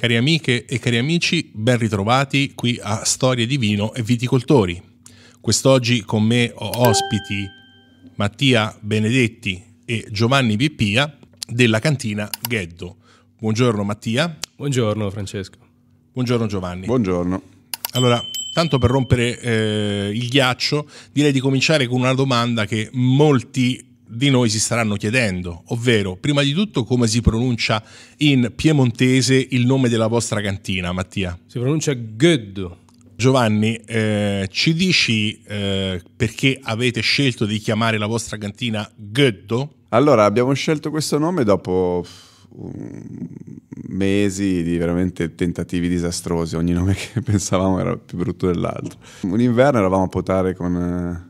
Cari amiche e cari amici, ben ritrovati qui a Storie di Vino e Viticoltori. Quest'oggi con me ho ospiti Mattia Benedetti e Giovanni Pippia della cantina Ghetto. Buongiorno Mattia. Buongiorno Francesco. Buongiorno Giovanni. Buongiorno. Allora, tanto per rompere eh, il ghiaccio, direi di cominciare con una domanda che molti di noi si staranno chiedendo, ovvero prima di tutto come si pronuncia in piemontese il nome della vostra cantina, Mattia? Si pronuncia Guddo. Giovanni, eh, ci dici eh, perché avete scelto di chiamare la vostra cantina Guddo? Allora, abbiamo scelto questo nome dopo mm, mesi di veramente tentativi disastrosi, ogni nome che pensavamo era più brutto dell'altro. Un inverno eravamo a potare con eh,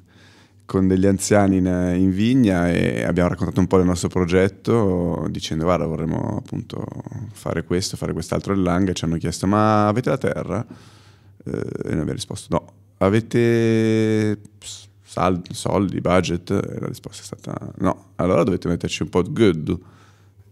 con degli anziani in, in, vigna e abbiamo raccontato un po' del nostro progetto dicendo guarda vorremmo appunto fare questo, fare quest'altro in Langa e ci hanno chiesto ma avete la terra? Eh, e noi abbiamo risposto no. Avete sal- soldi, budget? E la risposta è stata no. Allora dovete metterci un po' di good.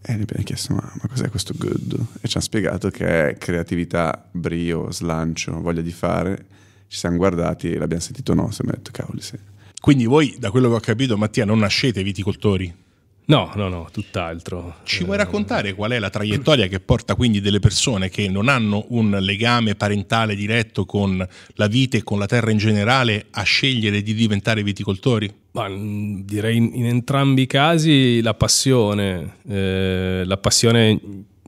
E ne abbiamo chiesto ma, ma cos'è questo good? E ci hanno spiegato che è creatività, brio, slancio, voglia di fare. Ci siamo guardati e l'abbiamo sentito no, e abbiamo detto cavoli sì. Quindi voi, da quello che ho capito, Mattia, non nascete viticoltori? No, no, no, tutt'altro. Ci vuoi raccontare qual è la traiettoria che porta quindi delle persone che non hanno un legame parentale diretto con la vita e con la terra in generale a scegliere di diventare viticoltori? Ma, mm, direi in, in, entrambi i casi la passione, eh, la passione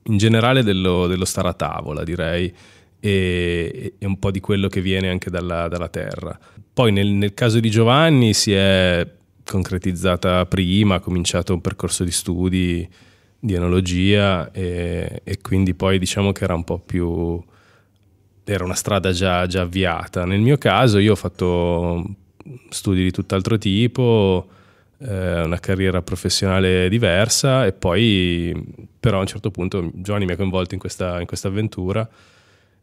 in generale dello, dello, stare a tavola, direi, e, e un po' di quello che viene anche dalla, dalla terra. Poi nel, nel caso di Giovanni si è concretizzata prima, ha cominciato un percorso di studi di enologia e, e, quindi poi diciamo che era un po' più era una strada già, già avviata. Nel mio caso io ho fatto studi di tutt'altro tipo, eh, una carriera professionale diversa e poi però a un certo punto Giovanni mi ha coinvolto in questa, in questa avventura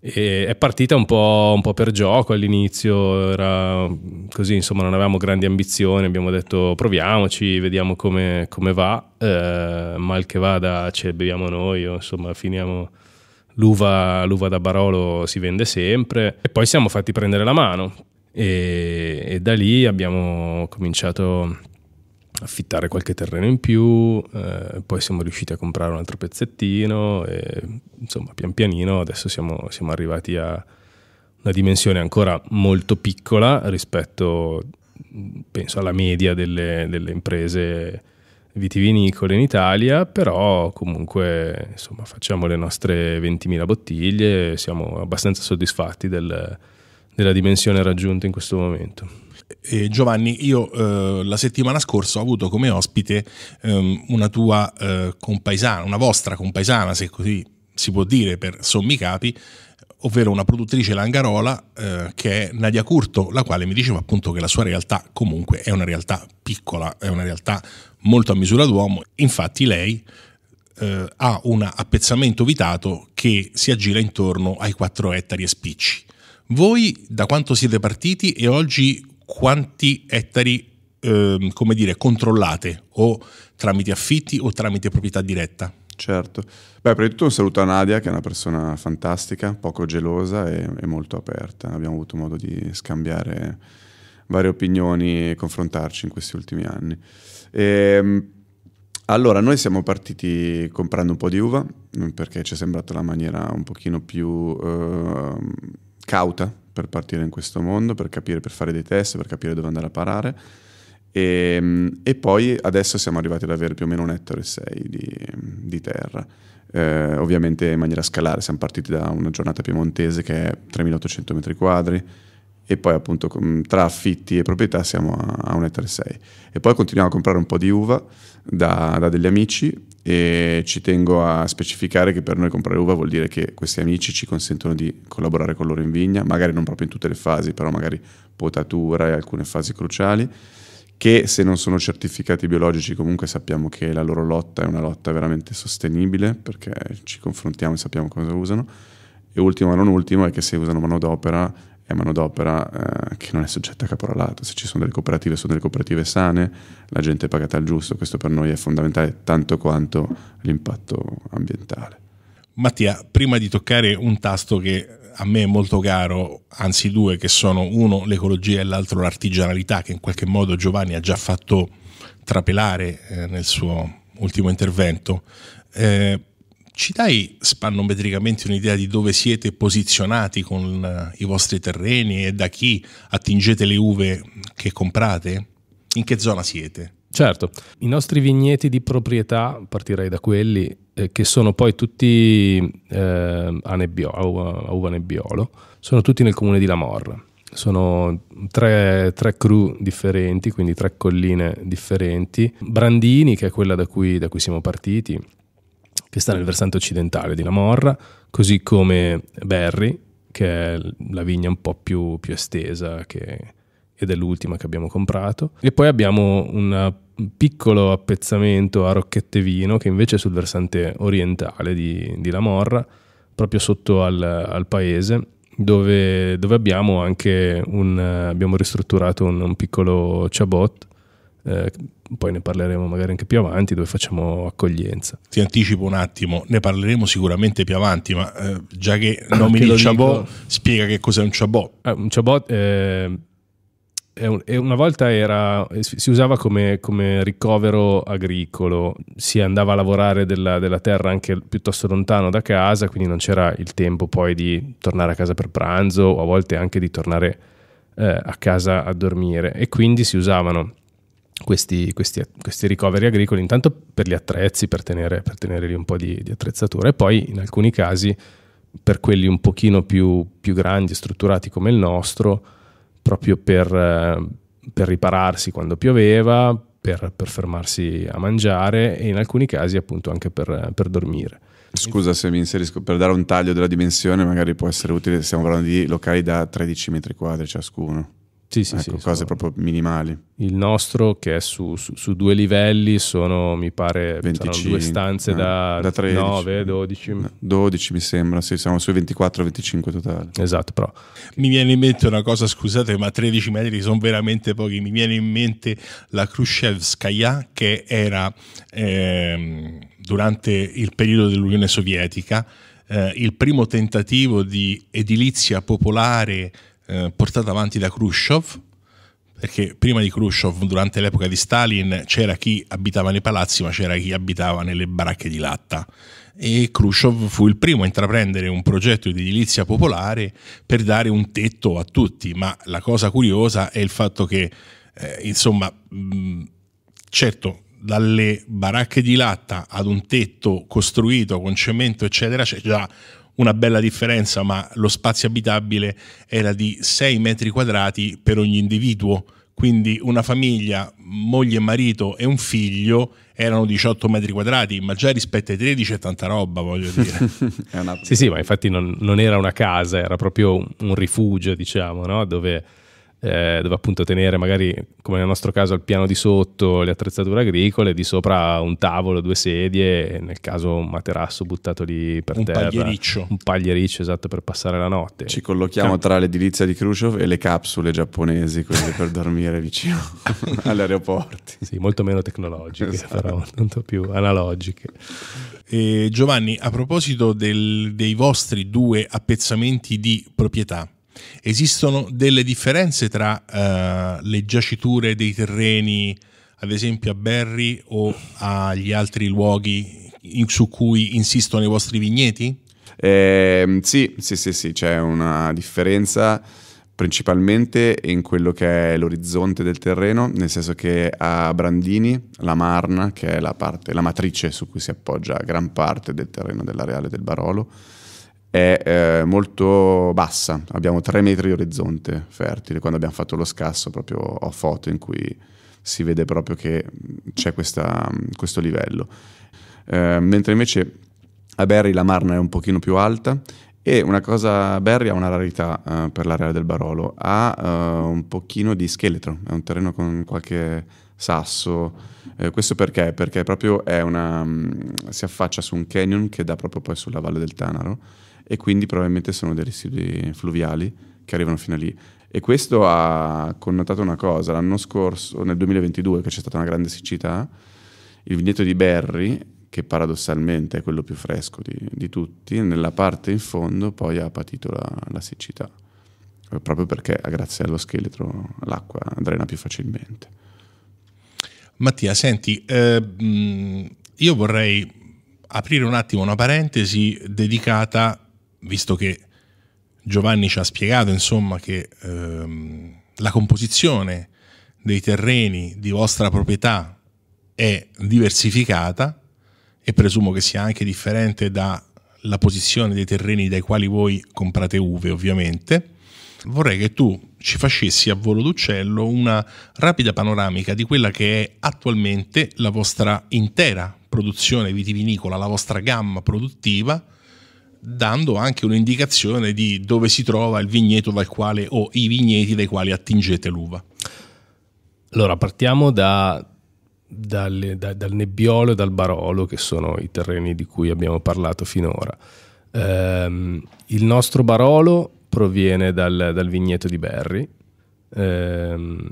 e è partita un po', un po', per gioco all'inizio, era così, insomma, non avevamo grandi ambizioni, abbiamo detto proviamoci, vediamo come, come va, eh, mal che vada ce le beviamo noi, o, insomma, finiamo... L'uva, l'uva da Barolo si vende sempre e poi siamo fatti prendere la mano e, e da lì abbiamo cominciato affittare qualche terreno in più, eh, poi siamo riusciti a comprare un altro pezzettino e insomma pian pianino adesso siamo, siamo arrivati a una dimensione ancora molto piccola rispetto penso alla media delle, delle imprese vitivinicole in Italia, però comunque insomma, facciamo le nostre 20.000 bottiglie, siamo abbastanza soddisfatti del, della dimensione raggiunta in questo momento eh, Giovanni, io eh, la settimana scorsa ho avuto come ospite ehm, una tua eh, compaesana, una vostra compaesana, se così si può dire per sommi capi, ovvero una produttrice langarola eh, che è Nadia Curto, la quale mi diceva appunto che la sua realtà comunque è una realtà piccola, è una realtà molto a misura d'uomo. Infatti lei eh, ha un appezzamento vitato che si aggira intorno ai 4 ettari e spicci. Voi da quanto siete partiti e oggi quanti ettari eh, come dire, controllate o tramite affitti o tramite proprietà diretta? Certo. Beh, prima di tutto un saluto a Nadia, che è una persona fantastica, poco gelosa e, e molto aperta. Abbiamo avuto modo di scambiare varie opinioni e confrontarci in questi ultimi anni. E, ehm, allora, noi siamo partiti comprando un po' di uva, mm, perché ci è sembrata la maniera un pochino più eh, cauta per partire in questo mondo, per capire, per fare dei test, per capire dove andare a parare. E, ehm, e poi adesso siamo arrivati ad avere più o meno un ettaro e sei di, di terra. Eh, ovviamente in maniera scalare, siamo partiti da una giornata piemontese che è 3800 metri quadri, e poi appunto tra affitti e proprietà siamo a, a 1,36 e poi continuiamo a comprare un po' di uva da, da, degli amici e ci tengo a specificare che per noi comprare uva vuol dire che questi amici ci consentono di collaborare con loro in vigna, magari non proprio in tutte le fasi, però magari potatura e alcune fasi cruciali, che se non sono certificati biologici comunque sappiamo che la loro lotta è una lotta veramente sostenibile perché ci confrontiamo e sappiamo cosa usano. E ultimo ma non ultimo è che se usano manodopera è manodopera eh, che non è soggetta a caporalato. Se ci sono delle cooperative, sono delle cooperative sane, la gente è pagata al giusto. Questo per noi è fondamentale, tanto quanto l'impatto ambientale. Mattia, prima di toccare un tasto che a me è molto caro, anzi due che sono uno l'ecologia e l'altro l'artigianalità, che in qualche modo Giovanni ha già fatto trapelare eh, nel suo ultimo intervento. Eh, ci dai spannometricamente un'idea di dove siete posizionati con eh, i vostri terreni e da chi attingete le uve che comprate? In che zona siete? Certo, i nostri vigneti di proprietà, partirei da quelli, eh, che sono poi tutti eh, a, nebbio, a, uva, a, uva, nebbiolo, sono tutti nel comune di Lamorra. Sono tre, tre crew differenti, quindi tre colline differenti. Brandini, che è quella da cui, da cui siamo partiti, che sta nel versante occidentale di Lamorra, così come Berry, che è la vigna un po' più, più estesa che, ed è l'ultima che abbiamo comprato. E poi abbiamo un piccolo appezzamento a Rocchette Vino, che invece è sul versante orientale di, di Lamorra, proprio sotto al, al paese, dove, dove, abbiamo anche un, abbiamo ristrutturato un, un piccolo chabot eh, poi ne parleremo magari anche più avanti dove facciamo accoglienza. Ti anticipo un attimo, ne parleremo sicuramente più avanti, ma eh, già che ah, nomini il Chabot, spiega che cos'è un Chabot. Ah, un Chabot eh, una volta era, eh, si usava come, come, ricovero agricolo, si andava a lavorare della, della, terra anche piuttosto lontano da casa, quindi non c'era il tempo poi di tornare a casa per pranzo o a volte anche di tornare eh, a casa a dormire e quindi si usavano questi, questi, questi, ricoveri agricoli, intanto per gli attrezzi, per tenere, per tenere lì un po' di, di attrezzatura e poi in alcuni casi per quelli un pochino più, più grandi strutturati come il nostro, proprio per, eh, per ripararsi quando pioveva, per, per, fermarsi a mangiare e in alcuni casi appunto anche per, per dormire. Scusa se mi inserisco, per dare un taglio della dimensione magari può essere utile, stiamo parlando di locali da 13 metri quadri ciascuno. Sì, sì, ecco, sì, cose proprio minimali. Il nostro che è su, su, su due livelli sono, mi pare, 25, due stanze eh, da, da 13, 9, 12. 12 mi sembra, sì, siamo sui 24-25 totali. Esatto, però. Mi viene in mente una cosa, scusate, ma 13 metri sono veramente pochi. Mi viene in mente la Khrushchevskaya che era ehm, durante il periodo dell'Unione Sovietica eh, il primo tentativo di edilizia popolare eh, portata avanti da Khrushchev, perché prima di Khrushchev, durante l'epoca di Stalin, c'era chi abitava nei palazzi, ma c'era chi abitava nelle baracche di latta. E Khrushchev fu il primo a intraprendere un progetto di edilizia popolare per dare un tetto a tutti. Ma la cosa curiosa è il fatto che, eh, insomma, mh, certo, dalle baracche di latta ad un tetto costruito con cemento, eccetera, c'è già una bella differenza, ma lo spazio abitabile era di 6 metri quadrati per ogni individuo, quindi una famiglia, moglie e marito e un figlio erano 18 metri quadrati, ma già rispetto ai 13 è tanta roba, voglio dire. una... Sì, sì, ma infatti non, non, era una casa, era proprio un, rifugio, diciamo, no? dove eh, dove appunto tenere magari, come nel nostro caso, al piano di sotto le attrezzature agricole, di sopra un tavolo, due sedie, nel caso un materasso buttato lì per un terra. Pagliericcio. Un pagliericcio. esatto, per passare la notte. Ci collochiamo Camp- cioè tra l'edilizia di Khrushchev e le capsule giapponesi, quelle per dormire vicino agli aeroporti. Sì, molto meno tecnologiche, esatto. però tanto più analogiche. E Giovanni, a proposito del, dei vostri due appezzamenti di proprietà, Esistono delle differenze tra eh, le giaciture dei terreni, ad esempio a Berry o agli altri luoghi in, su cui insistono i vostri vigneti? Eh, sì, sì, sì, sì, c'è una differenza principalmente in quello che è l'orizzonte del terreno, nel senso che a Brandini la Marna, che è la, parte, la matrice su cui si appoggia gran parte del terreno dell'areale del Barolo, è eh, molto bassa, abbiamo 3 metri di orizzonte fertile quando abbiamo fatto lo scasso, proprio ho foto in cui si vede proprio che c'è questa, questo livello. Eh, mentre invece a Berry la marna è un pochino più alta e una cosa, Berry ha una rarità eh, per l'area del Barolo, ha eh, un pochino di scheletro, è un terreno con qualche sasso. Eh, questo perché? Perché proprio è una, mm, si affaccia su un canyon che dà proprio poi sulla valle del Tanaro e quindi probabilmente sono dei residui fluviali che arrivano fino a lì. E questo ha connotato una cosa, l'anno scorso, nel 2022, che c'è stata una grande siccità, il vigneto di Berry, che paradossalmente è quello più fresco di, di tutti, nella parte in fondo poi ha patito la, la siccità, proprio perché grazie allo scheletro l'acqua drena più facilmente. Mattia, senti, eh, io vorrei aprire un attimo una parentesi dedicata visto che Giovanni ci ha spiegato insomma, che ehm, la composizione dei terreni di vostra proprietà è diversificata e presumo che sia anche differente dalla posizione dei terreni dai quali voi comprate uve ovviamente, vorrei che tu ci facessi a volo d'uccello una rapida panoramica di quella che è attualmente la vostra intera produzione vitivinicola, la vostra gamma produttiva, dando anche un'indicazione di dove si trova il vigneto dal quale o i vigneti dai quali attingete l'uva. Allora partiamo da, dal, da, dal nebbiolo e dal barolo, che sono i terreni di cui abbiamo parlato finora. Ehm, il nostro barolo proviene dal, dal vigneto di Berry. Ehm,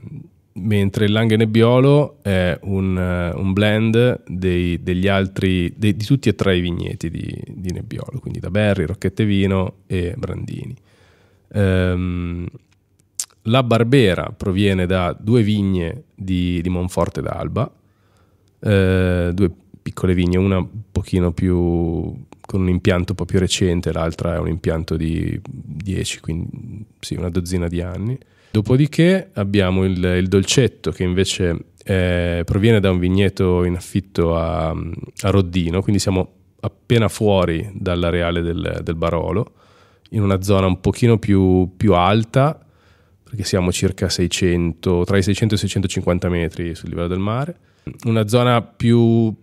mentre il Lange Nebbiolo è un, eh, un blend dei, degli altri, dei, di tutti e tre i vigneti di, di Nebbiolo, quindi da Berri, Vino e Brandini. Um, la Barbera proviene da due vigne di, di Monforte d'Alba, eh, due piccole vigne, una un pochino più con un impianto un po' più recente, l'altra è un impianto di 10, quindi sì, una dozzina di anni. Dopodiché abbiamo il, il dolcetto che invece eh, proviene da un vigneto in affitto a, a, Roddino, quindi siamo appena fuori dall'areale del, del Barolo, in una zona un pochino più, più alta, perché siamo circa 600, tra i 600 e i 650 metri sul livello del mare, una zona più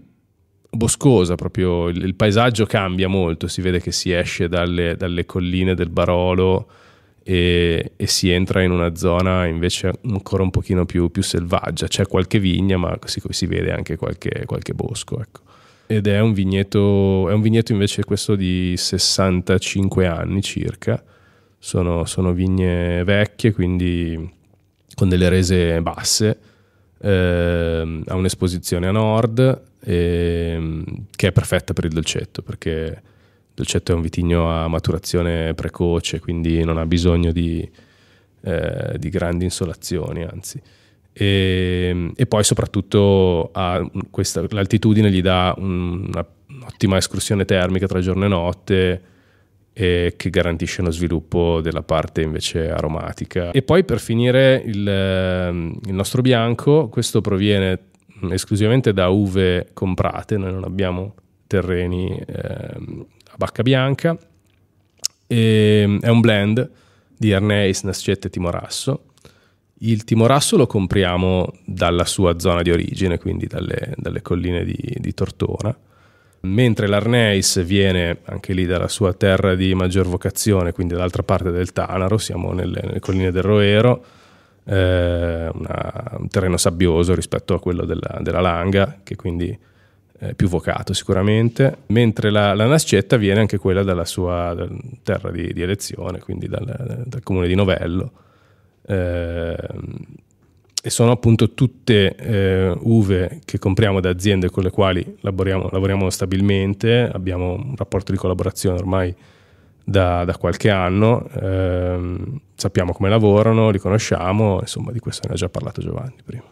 boscosa, proprio il, il paesaggio cambia molto, si vede che si esce dalle, dalle colline del Barolo e, e, si entra in una zona invece ancora un pochino più, più selvaggia. C'è qualche vigna, ma si, si vede anche qualche, qualche bosco. Ecco. Ed è un, vigneto, è un vigneto invece questo di 65 anni circa. Sono, sono vigne vecchie, quindi con delle rese basse. Eh, ha un'esposizione a nord eh, che è perfetta per il dolcetto perché del è un vitigno a maturazione precoce, quindi non ha bisogno di, eh, di grandi insolazioni, anzi. E, ehm, e poi soprattutto questa, l'altitudine gli dà un, un'ottima escursione termica tra giorno e notte e che garantisce lo sviluppo della parte invece aromatica. E poi per finire il, ehm, il nostro bianco, questo proviene esclusivamente da uve comprate, noi non abbiamo terreni eh, a bacca bianca, e, mm, è un blend di Erneis, Nascette e Timorasso. Il timorasso lo compriamo dalla sua zona di origine, quindi dalle, dalle colline di, di, Tortona, mentre l'Arneis viene anche lì dalla sua terra di maggior vocazione, quindi dall'altra parte del Tanaro, siamo nelle, nelle colline del Roero, eh, una, un terreno sabbioso rispetto a quello della, della Langa, che quindi eh, più vocato sicuramente, mentre la, la, nascetta viene anche quella dalla sua da, terra di, di, elezione, quindi dal, dal comune di Novello. Eh, e sono appunto tutte eh, uve che compriamo da aziende con le quali lavoriamo, lavoriamo stabilmente, abbiamo un rapporto di collaborazione ormai da, da qualche anno, eh, sappiamo come lavorano, li conosciamo, insomma di questo ne ha già parlato Giovanni prima.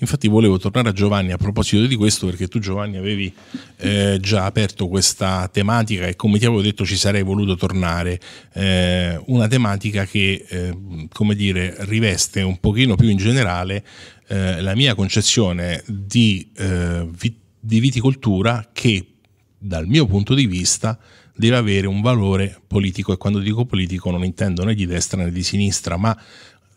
Infatti volevo tornare a Giovanni a proposito di questo perché tu Giovanni avevi eh, già aperto questa tematica e come ti avevo detto ci sarei voluto tornare, eh, una tematica che eh, come dire riveste un pochino più in generale eh, la mia concezione di, eh, vit- di viticoltura che dal mio punto di vista deve avere un valore politico e quando dico politico non intendo né di destra né di sinistra, ma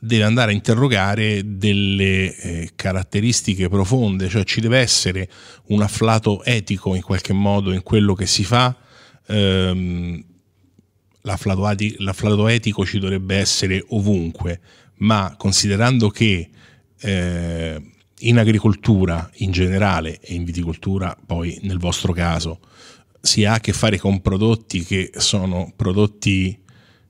deve andare a interrogare delle eh, caratteristiche profonde, cioè ci deve essere un afflato etico in qualche modo in quello che si fa. Ehm, l'afflato, l'afflato etico ci dovrebbe essere ovunque, ma considerando che eh, in agricoltura in generale e in viticoltura poi nel vostro caso si ha a che fare con prodotti che sono prodotti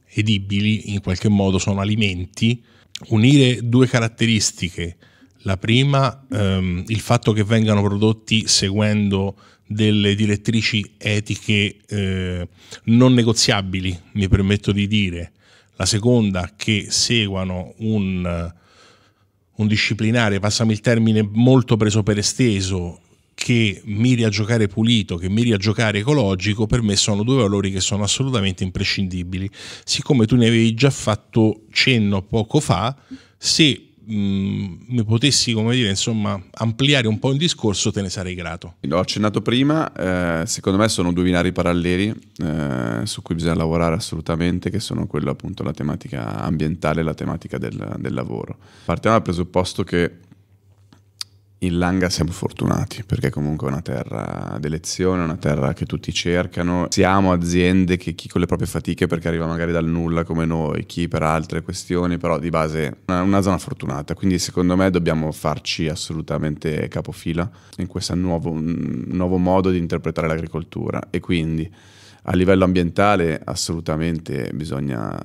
edibili, in qualche modo sono alimenti unire due caratteristiche. La prima, ehm, il fatto che vengano prodotti seguendo delle direttrici etiche eh, non negoziabili, mi permetto di dire. La seconda, che seguano un, un disciplinare, passami il termine, molto preso per esteso che miri a giocare pulito, che miri a giocare ecologico, per me sono due valori che sono assolutamente imprescindibili. Siccome tu ne avevi già fatto cenno poco fa, se mh, mm, mi potessi, come dire, insomma, ampliare un po' il discorso, te ne sarei grato. L'ho accennato prima, eh, secondo me sono due binari paralleli eh, su cui bisogna lavorare assolutamente, che sono quello appunto la tematica ambientale e la tematica del, del lavoro. Partiamo dal presupposto che in Langa siamo fortunati perché comunque è una terra d'elezione, una terra che tutti cercano. Siamo aziende che chi con le proprie fatiche perché arriva magari dal nulla come noi, chi per altre questioni, però di base è una, zona fortunata. Quindi secondo me dobbiamo farci assolutamente capofila in questo nuovo, nuovo modo di interpretare l'agricoltura e quindi a livello ambientale assolutamente bisogna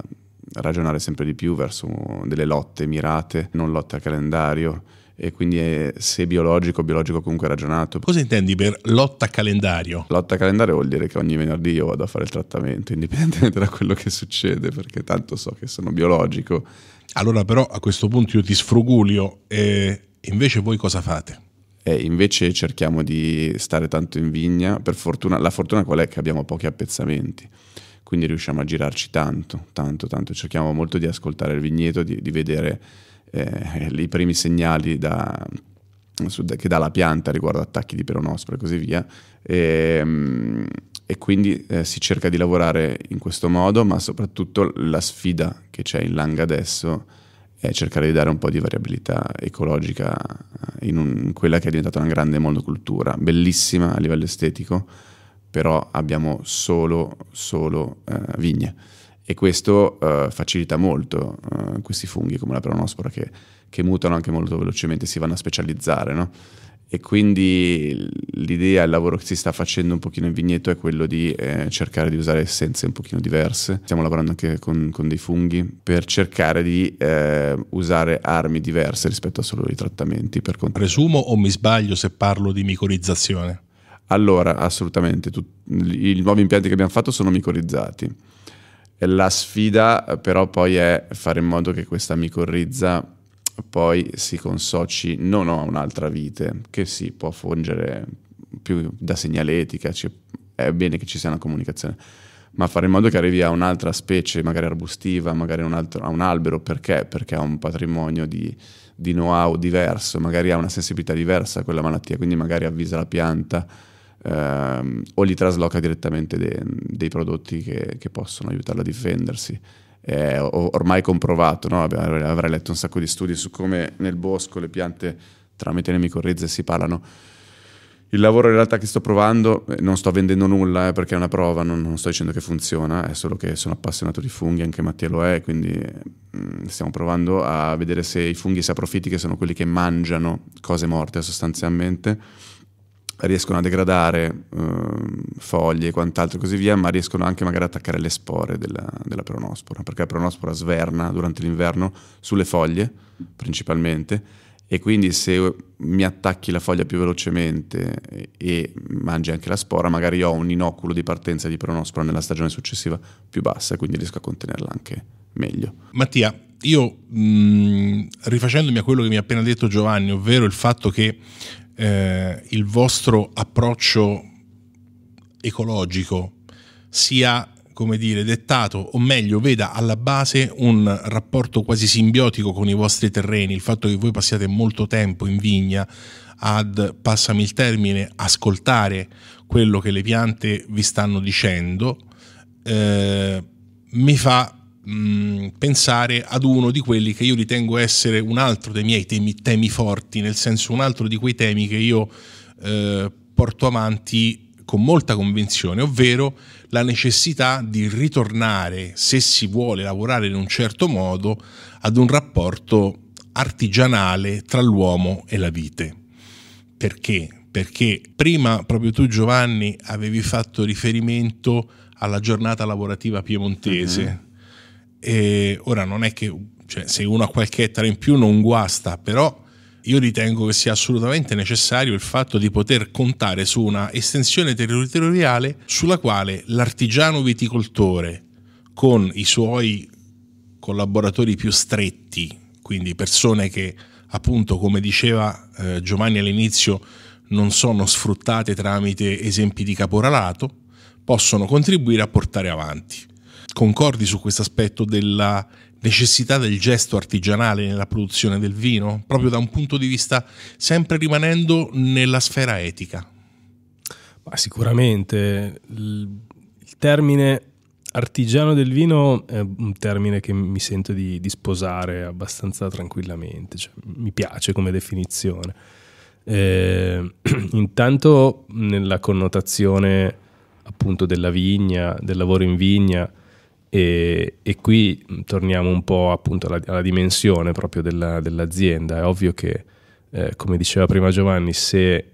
ragionare sempre di più verso delle lotte mirate, non lotte a calendario e quindi è, se biologico, biologico comunque ragionato. Cosa intendi per lotta calendario? Lotta calendario vuol dire che ogni venerdì io vado a fare il trattamento, indipendentemente da quello che succede, perché tanto so che sono biologico. Allora però a questo punto io ti sfrugulio, e invece voi cosa fate? Eh, invece cerchiamo di stare tanto in vigna, per fortuna, la fortuna qual è che abbiamo pochi appezzamenti quindi riusciamo a girarci tanto, tanto, tanto. Cerchiamo molto di ascoltare il vigneto, di, di vedere eh, i primi segnali da, su, che dà la pianta riguardo attacchi di peronospora e così via. E, ehm, e quindi eh, si cerca di lavorare in questo modo, ma soprattutto la sfida che c'è in Lang adesso è cercare di dare un po' di variabilità ecologica eh, in, un, in quella che è diventata una grande monocultura, bellissima a livello estetico, però abbiamo solo, solo eh, vigne e questo uh, facilita molto uh, questi funghi come la peronospora che, che, mutano anche molto velocemente, si vanno a specializzare. No? E quindi l'idea, il lavoro che si sta facendo un pochino in vigneto è quello di eh, cercare di usare essenze un pochino diverse. Stiamo lavorando anche con, con dei funghi per cercare di eh, usare armi diverse rispetto a solo i trattamenti. Per cont- Presumo o mi sbaglio se parlo di micorizzazione? Allora, assolutamente, tu, i nuovi impianti che abbiamo fatto sono micorizzati la sfida però poi è fare in modo che questa micorrizza poi si consoci non a un'altra vite, che si può fungere più da segnaletica, ci, è bene che ci sia una comunicazione, ma fare in modo che arrivi a un'altra specie, magari arbustiva, magari un altro, a un albero, perché? Perché ha un patrimonio di, di know-how diverso, magari ha una sensibilità diversa a quella malattia, quindi magari avvisa la pianta ehm, o li trasloca direttamente de- dei prodotti che, che possono aiutarlo a difendersi. È ormai comprovato, no? avrai letto un sacco di studi su come nel bosco le piante tramite le micorrize si parlano. Il lavoro in realtà che sto provando, eh, non sto vendendo nulla eh, perché è una prova, non, non, sto dicendo che funziona, è solo che sono appassionato di funghi, anche Mattia lo è, quindi mh, mm, stiamo provando a vedere se i funghi saprofiti, che sono quelli che mangiano cose morte sostanzialmente, riescono a degradare eh, foglie e quant'altro e così via, ma riescono anche magari ad attaccare le spore della, della peronospora, perché la pronospora sverna durante l'inverno sulle foglie principalmente e quindi se mi attacchi la foglia più velocemente e, mangi anche la spora, magari ho un inoculo di partenza di pronospora nella stagione successiva più bassa, e quindi riesco a contenerla anche meglio. Mattia, io mh, mhmm, rifacendomi a quello che mi ha appena detto Giovanni, ovvero il fatto che eh, il vostro approccio ecologico sia come dire, dettato, o meglio, veda alla base un rapporto quasi simbiotico con i vostri terreni, il fatto che voi passiate molto tempo in vigna ad, passami il termine, ascoltare quello che le piante vi stanno dicendo, eh, mi fa Mm, pensare ad uno di quelli che io ritengo essere un altro dei miei temi, temi forti, nel senso un altro di quei temi che io eh, porto avanti con molta convinzione, ovvero la necessità di ritornare, se si vuole lavorare in un certo modo, ad un rapporto artigianale tra l'uomo e la vite. Perché? Perché prima proprio tu Giovanni avevi fatto riferimento alla giornata lavorativa piemontese. Uh-huh e ora non è che cioè, se uno ha qualche ettaro in più non guasta, però io ritengo che sia assolutamente necessario il fatto di poter contare su una estensione territoriale sulla quale l'artigiano viticoltore con i suoi collaboratori più stretti, quindi persone che appunto come diceva eh, Giovanni all'inizio non sono sfruttate tramite esempi di caporalato, possono contribuire a portare avanti concordi su questo aspetto della necessità del gesto artigianale nella produzione del vino, proprio da un punto di vista sempre rimanendo nella sfera etica? Ma sicuramente il termine artigiano del vino è un termine che mi sento di, di sposare abbastanza tranquillamente, cioè, mi piace come definizione. Eh, intanto nella connotazione appunto della vigna, del lavoro in vigna, e, e, qui mm, torniamo un po' appunto alla, alla dimensione proprio della, dell'azienda. È ovvio che, eh, come diceva prima Giovanni, se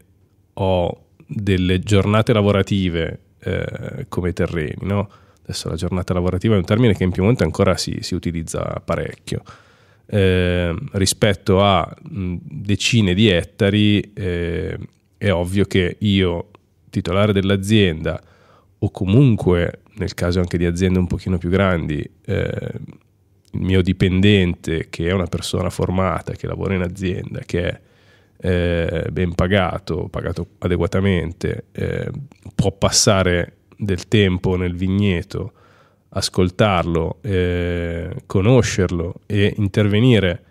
ho delle giornate lavorative eh, come terreni, no? adesso la giornata lavorativa è un termine che in Piemonte ancora si, si utilizza parecchio, eh, rispetto a mh, mm, decine di ettari eh, è ovvio che io, titolare dell'azienda, o comunque nel caso anche di aziende un pochino più grandi, eh, il mio dipendente che è una persona formata, che lavora in azienda, che è eh, ben pagato, pagato adeguatamente, eh, può passare del tempo nel vigneto, ascoltarlo, eh, conoscerlo e intervenire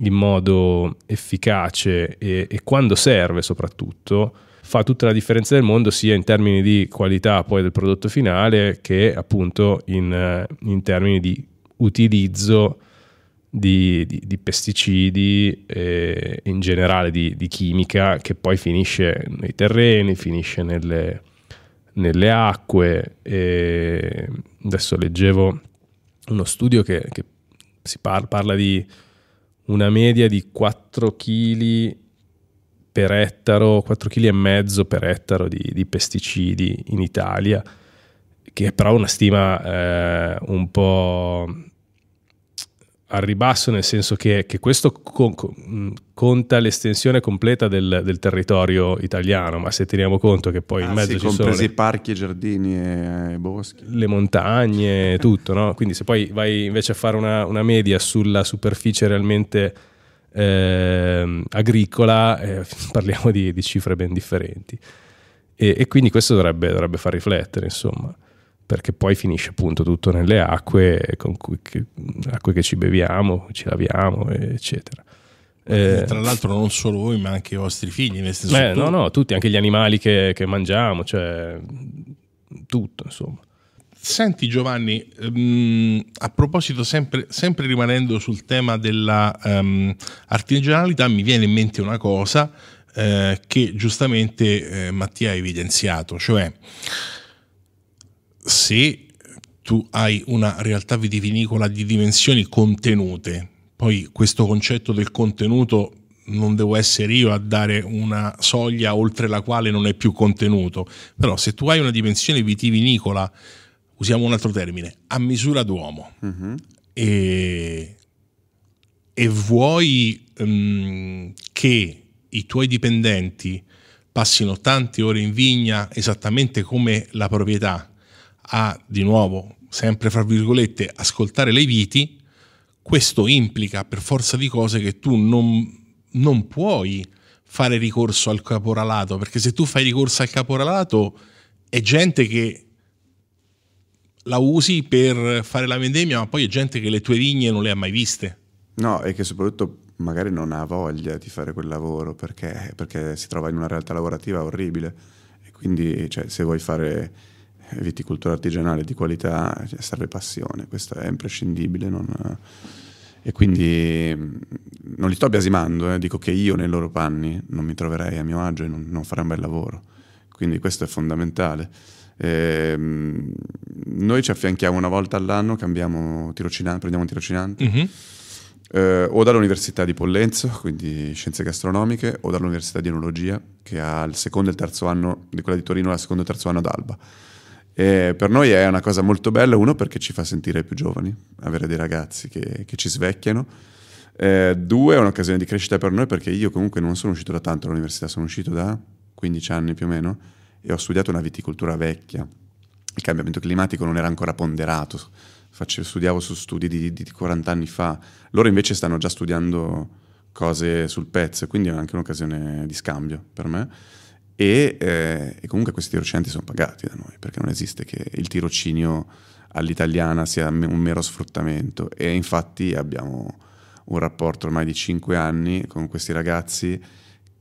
in modo efficace e, e quando serve soprattutto fa tutta la differenza del mondo sia in termini di qualità poi del prodotto finale che appunto in, eh, in termini di utilizzo di, di, di pesticidi e eh, in generale di, di, chimica che poi finisce nei terreni, finisce nelle, nelle acque. E adesso leggevo uno studio che, che si par- parla di una media di 4 kg per ettaro, 4,5 kg per ettaro di, di, pesticidi in Italia, che è però una stima eh, un po' al ribasso, nel senso che, che questo con, con, conta l'estensione completa del, del, territorio italiano, ma se teniamo conto che poi ah, in mezzo sì, ci sono... i parchi, i giardini e, e, boschi. Le montagne, tutto, no? Quindi se poi vai invece a fare una, una media sulla superficie realmente eh, agricola, eh, parliamo di, di, cifre ben differenti. E, e quindi questo dovrebbe, dovrebbe, far riflettere, insomma, perché poi finisce appunto tutto nelle acque, con cui, che, acque che ci beviamo, ci laviamo, eccetera. Eh, tra l'altro non solo voi ma anche i vostri figli beh, no no tutti anche gli animali che, che mangiamo cioè tutto insomma Senti Giovanni, ehm, a proposito sempre, sempre, rimanendo sul tema dell'artigianalità, ehm, um, mi viene in mente una cosa eh, che giustamente eh, Mattia ha evidenziato, cioè se tu hai una realtà vitivinicola di dimensioni contenute, poi questo concetto del contenuto non devo essere io a dare una soglia oltre la quale non è più contenuto, però se tu hai una dimensione vitivinicola usiamo un altro termine, a misura d'uomo. Uh-huh. E, e, vuoi um, che i tuoi dipendenti passino tante ore in vigna esattamente come la proprietà a, di nuovo, sempre fra virgolette, ascoltare le viti, questo implica per forza di cose che tu non, non puoi fare ricorso al caporalato, perché se tu fai ricorso al caporalato è gente che la usi per fare la vendemmia, ma poi è gente che le tue vigne non le ha mai viste. No, e che soprattutto magari non ha voglia di fare quel lavoro perché, perché si trova in una realtà lavorativa orribile. E quindi cioè, se vuoi fare viticoltura artigianale di qualità cioè, serve passione, questo è imprescindibile. Non... E quindi mm, non li sto biasimando, eh. dico che io nei loro panni non mi troverei a mio agio e non, non farei un bel lavoro. Quindi questo è fondamentale. Eh, noi ci affianchiamo una volta all'anno, prendiamo un tirocinante. Mm-hmm. Eh, o dall'Università di Pollenzo, quindi scienze gastronomiche, o dall'Università di Enologia, che ha il secondo e il terzo anno, di quella di Torino, ha il secondo e il terzo anno ad Alba. E per noi è una cosa molto bella, uno perché ci fa sentire più giovani, avere dei ragazzi che, che ci svecchiano, eh, due è un'occasione di crescita per noi perché io comunque non sono uscito da tanto dall'università, sono uscito da 15 anni più o meno, e ho studiato una viticoltura vecchia. Il cambiamento climatico non era ancora ponderato, Facevo, studiavo su studi di, di 40 anni fa. Loro invece stanno già studiando cose sul pezzo, quindi è anche un'occasione di scambio per me. E, eh, e, comunque questi tirocinanti sono pagati da noi, perché non esiste che il tirocinio all'italiana sia un mero sfruttamento. E infatti abbiamo un rapporto ormai di 5 anni con questi ragazzi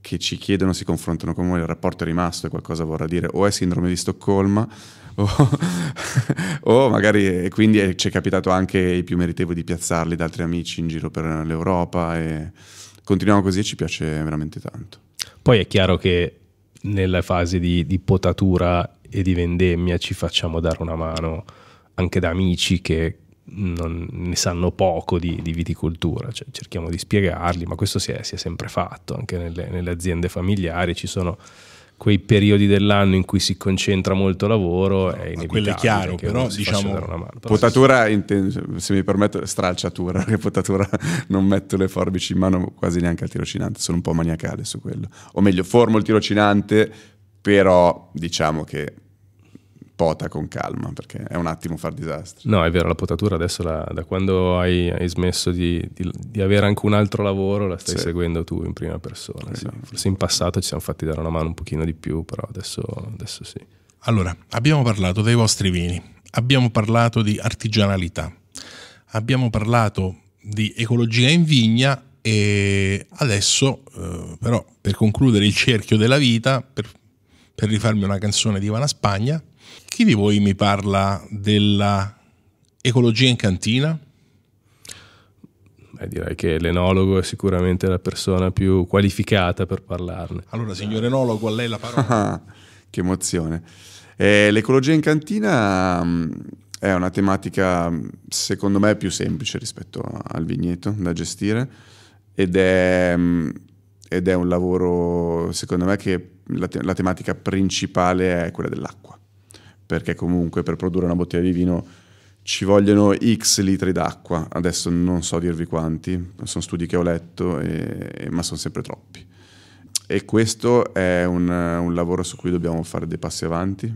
che ci chiedono, si confrontano con noi, il rapporto è rimasto e qualcosa vorrà dire, o è sindrome di Stoccolma, o, o magari, e quindi ci è capitato anche i più meritevoli di piazzarli da altri amici in giro per l'Europa e continuiamo così e ci piace veramente tanto. Poi è chiaro che nella fase di, di potatura e di vendemmia ci facciamo dare una mano anche da amici che, non, ne sanno poco di, di viticoltura, cioè, cerchiamo di spiegarli, ma questo si è, si è sempre fatto, anche nelle, nelle, aziende familiari ci sono quei periodi dell'anno in cui si concentra molto lavoro, è inevitabile. Quello è chiaro, però diciamo... Mano, però potatura, sì. intendo, se mi permetto, stralciatura, che potatura non metto le forbici in mano quasi neanche al tirocinante, sono un po' maniacale su quello. O meglio, formo il tirocinante, però diciamo che pota con calma, perché è un attimo far disastro. No, è vero, la potatura adesso la, da quando hai, hai smesso di, di, di, avere anche un altro lavoro la stai sì. seguendo tu in prima persona. Sì. Forse in passato ci siamo fatti dare una mano un pochino di più, però adesso, adesso sì. Allora, abbiamo parlato dei vostri vini, abbiamo parlato di artigianalità, abbiamo parlato di ecologia in vigna e adesso eh, però per concludere il cerchio della vita, per, per rifarmi una canzone di Ivana Spagna, chi di voi mi parla dell'ecologia in cantina? Beh, direi che l'enologo è sicuramente la persona più qualificata per parlarne. Allora, signor enologo, a lei la parola. che emozione. Eh, l'ecologia in cantina mm, è una tematica, mm, secondo me, più semplice rispetto al vigneto da gestire ed è, mm, ed è un lavoro, secondo me, che la, te- la tematica principale è quella dell'acqua perché comunque per produrre una bottiglia di vino ci vogliono x litri d'acqua, adesso non so dirvi quanti, sono studi che ho letto, e, ma sono sempre troppi. E questo è un, un, lavoro su cui dobbiamo fare dei passi avanti,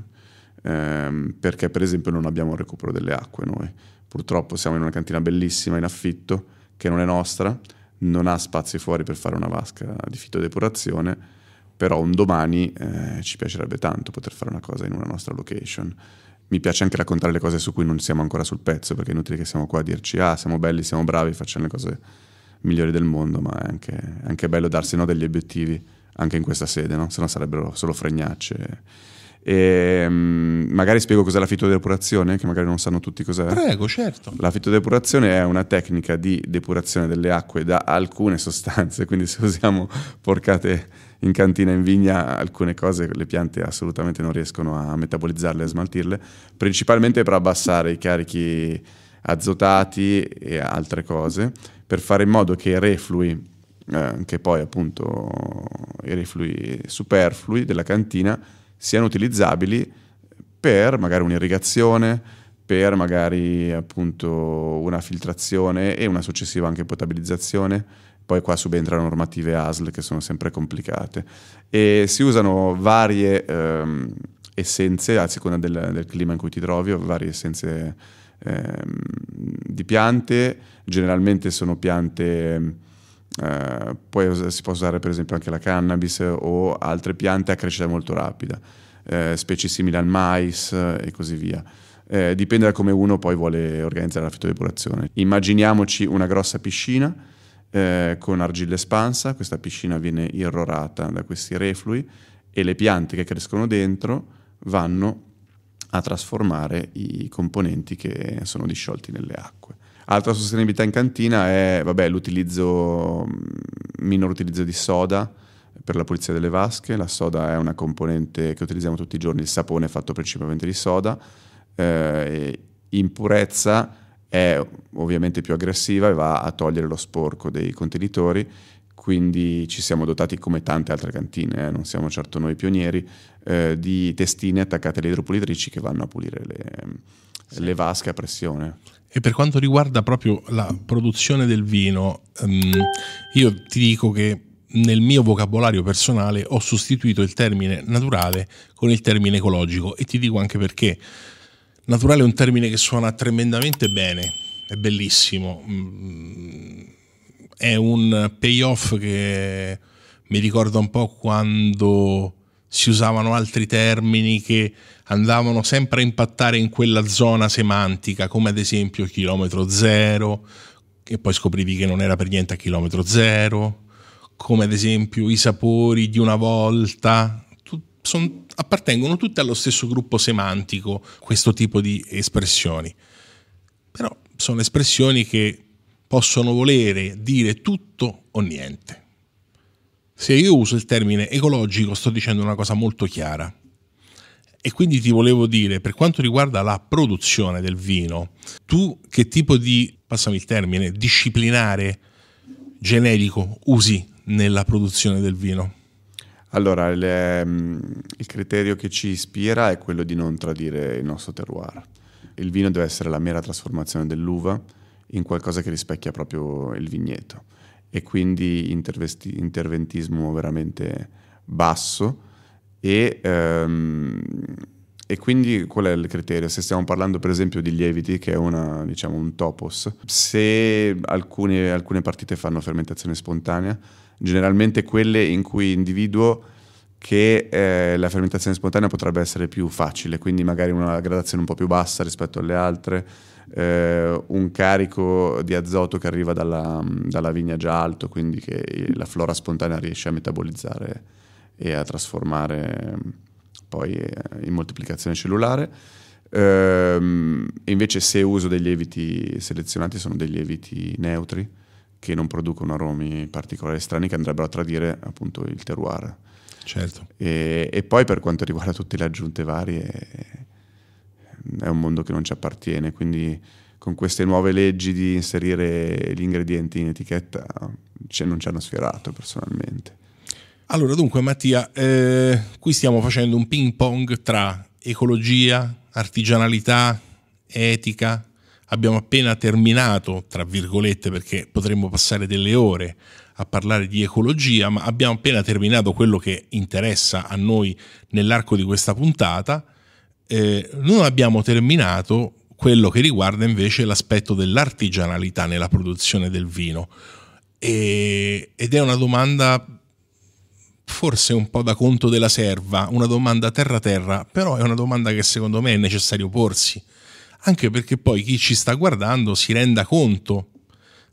ehm, perché per esempio non abbiamo il recupero delle acque noi. Purtroppo siamo in una cantina bellissima in affitto, che non è nostra, non ha spazi fuori per fare una vasca di fitodepurazione, però un domani eh, ci piacerebbe tanto poter fare una cosa in una nostra location. Mi piace anche raccontare le cose su cui non siamo ancora sul pezzo, perché è inutile che siamo qua a dirci ah siamo belli, siamo bravi, facciamo le cose migliori del mondo, ma è anche, anche bello darsi no, degli obiettivi anche in questa sede, no? se no sarebbero solo fregnacce. E, ehm, magari spiego cos'è la fitodepurazione, che magari non sanno tutti cos'è. Prego, certo. La fitodepurazione è una tecnica di depurazione delle acque da alcune sostanze, quindi se usiamo porcate in cantina, in vigna, alcune cose le piante assolutamente non riescono a metabolizzarle, a smaltirle, principalmente per abbassare i carichi azotati e altre cose, per fare in modo che i reflui, eh, che poi appunto i reflui superflui della cantina, siano utilizzabili per magari un'irrigazione, per magari appunto una filtrazione e una successiva anche potabilizzazione poi qua subentrano normative ASL che sono sempre complicate e si usano varie ehm, essenze a seconda del, del, clima in cui ti trovi, varie essenze ehm, di piante, generalmente sono piante... Uh, eh, poi si può usare per esempio anche la cannabis o altre piante a crescita molto rapida, uh, specie simili al mais eh, e così via. dipende da come uno poi vuole organizzare la fitodepurazione. Immaginiamoci una grossa piscina eh, con argilla espansa, questa piscina viene irrorata da questi reflui e le piante che crescono dentro vanno a trasformare i componenti che sono disciolti nelle acque. Altra sostenibilità in cantina è vabbè, l'utilizzo, mm, minor utilizzo di soda per la pulizia delle vasche, la soda è una componente che utilizziamo tutti i giorni, il sapone è fatto principalmente di soda, eh, purezza è ovviamente più aggressiva e va a togliere lo sporco dei contenitori, quindi ci siamo dotati come tante altre cantine, eh, non siamo certo noi pionieri, eh, di testine attaccate alle idropulitrici che vanno a pulire le, sì. le, vasche a pressione. E per quanto riguarda proprio la produzione del vino, um, io ti dico che nel mio vocabolario personale ho sostituito il termine naturale con il termine ecologico e ti dico anche perché Naturale è un termine che suona tremendamente bene, è bellissimo. Mm, mm, è un payoff che mi ricorda un po' quando si usavano altri termini che andavano sempre a impattare in quella zona semantica, come ad esempio chilometro zero, e poi scoprivi che non era per niente a chilometro zero, come ad esempio i sapori di una volta. Sono appartengono tutte allo stesso gruppo semantico questo tipo di espressioni. Però sono espressioni che possono volere dire tutto o niente. Se io uso il termine ecologico sto dicendo una cosa molto chiara. E quindi ti volevo dire, per quanto riguarda la produzione del vino, tu che tipo di, passami il termine, disciplinare generico usi nella produzione del vino? Allora, le, mm, il criterio che ci ispira è quello di non tradire il nostro terroir. Il vino deve essere la mera trasformazione dell'uva in qualcosa che rispecchia proprio il vigneto e quindi interventismo veramente basso e, ehm, e, quindi qual è il criterio? Se stiamo parlando per esempio di lieviti, che è una, diciamo, un topos, se alcune, alcune partite fanno fermentazione spontanea, generalmente quelle in cui individuo che eh, la fermentazione spontanea potrebbe essere più facile, quindi magari una gradazione un po' più bassa rispetto alle altre, eh, un carico di azoto che arriva dalla, dalla, vigna già alto, quindi che la flora spontanea riesce a metabolizzare e a trasformare eh, poi eh, in moltiplicazione cellulare. Eh, invece se uso dei lieviti selezionati sono dei lieviti neutri, che non producono aromi particolari strani che andrebbero a tradire appunto il terroir. Certo. E, e poi per quanto riguarda tutte le aggiunte varie, è un mondo che non ci appartiene, quindi con queste nuove leggi di inserire gli ingredienti in etichetta cioè, non ci hanno sfiorato personalmente. Allora, dunque, Mattia, eh, qui stiamo facendo un ping pong tra ecologia, artigianalità, etica, abbiamo appena terminato, tra virgolette, perché potremmo passare delle ore a parlare di ecologia, ma abbiamo appena terminato quello che interessa a noi nell'arco di questa puntata, eh, non abbiamo terminato quello che riguarda invece l'aspetto dell'artigianalità nella produzione del vino. E, ed è una domanda forse un po' da conto della serva, una domanda terra terra, però è una domanda che secondo me è necessario porsi anche perché poi chi ci sta guardando si renda conto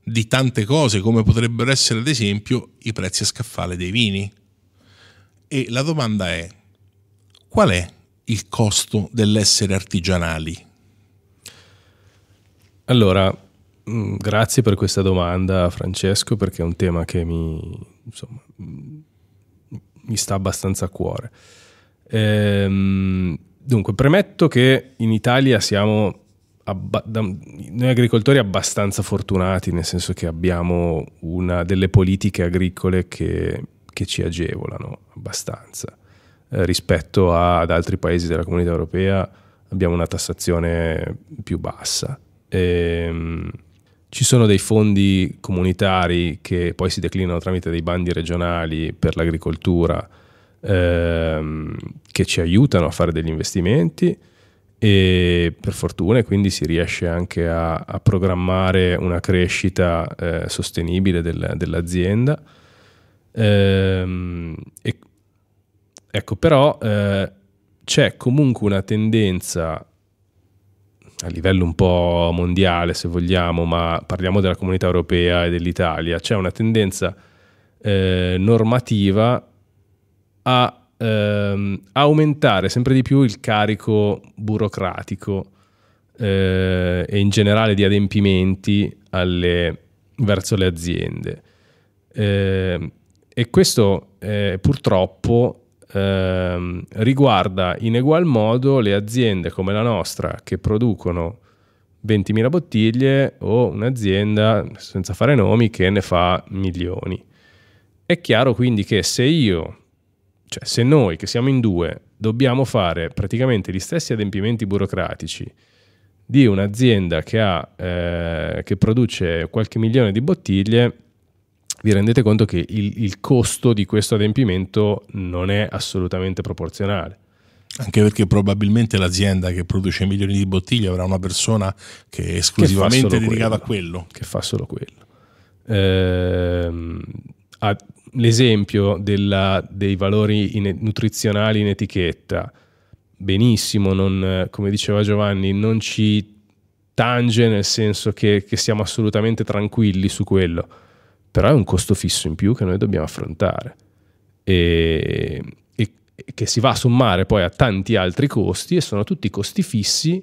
di tante cose come potrebbero essere ad esempio i prezzi a scaffale dei vini. E la domanda è qual è il costo dell'essere artigianali? Allora, mm, grazie per questa domanda Francesco perché è un tema che mi, insomma, mm, mi sta abbastanza a cuore. Ehm, Dunque, premetto che in Italia siamo abba- da, noi agricoltori abbastanza fortunati, nel senso che abbiamo una delle politiche agricole che, che ci agevolano abbastanza. Eh, rispetto a, ad altri paesi della comunità europea abbiamo una tassazione più bassa. Ehm, ci sono dei fondi comunitari che poi si declinano tramite dei bandi regionali per l'agricoltura ehm, che ci aiutano a fare degli investimenti e per fortuna quindi si riesce anche a, a programmare una crescita eh, sostenibile del, dell'azienda. Ehm, e, ecco, però eh, c'è comunque una tendenza a livello un po' mondiale, se vogliamo, ma parliamo della comunità europea e dell'Italia, c'è una tendenza eh, normativa a ehm, aumentare sempre di più il carico burocratico eh, e in generale di adempimenti alle, verso le aziende. Eh, e questo eh, purtroppo ehm, riguarda in egual modo le aziende come la nostra che producono 20.000 bottiglie o un'azienda, senza fare nomi, che ne fa milioni. È chiaro quindi che se io cioè, se noi che siamo in due dobbiamo fare praticamente gli stessi adempimenti burocratici di un'azienda che, ha, eh, che produce qualche milione di bottiglie, vi rendete conto che il, il costo di questo adempimento non è assolutamente proporzionale. Anche perché probabilmente l'azienda che produce milioni di bottiglie avrà una persona che è esclusivamente che dedicata quello, a quello. Che fa solo quello. Eh, ha l'esempio della, dei valori in, nutrizionali in etichetta, benissimo, non, come diceva Giovanni, non ci tange nel senso che, che siamo assolutamente tranquilli su quello, però è un costo fisso in più che noi dobbiamo affrontare. E, e, che si va a sommare poi a tanti altri costi e sono tutti costi fissi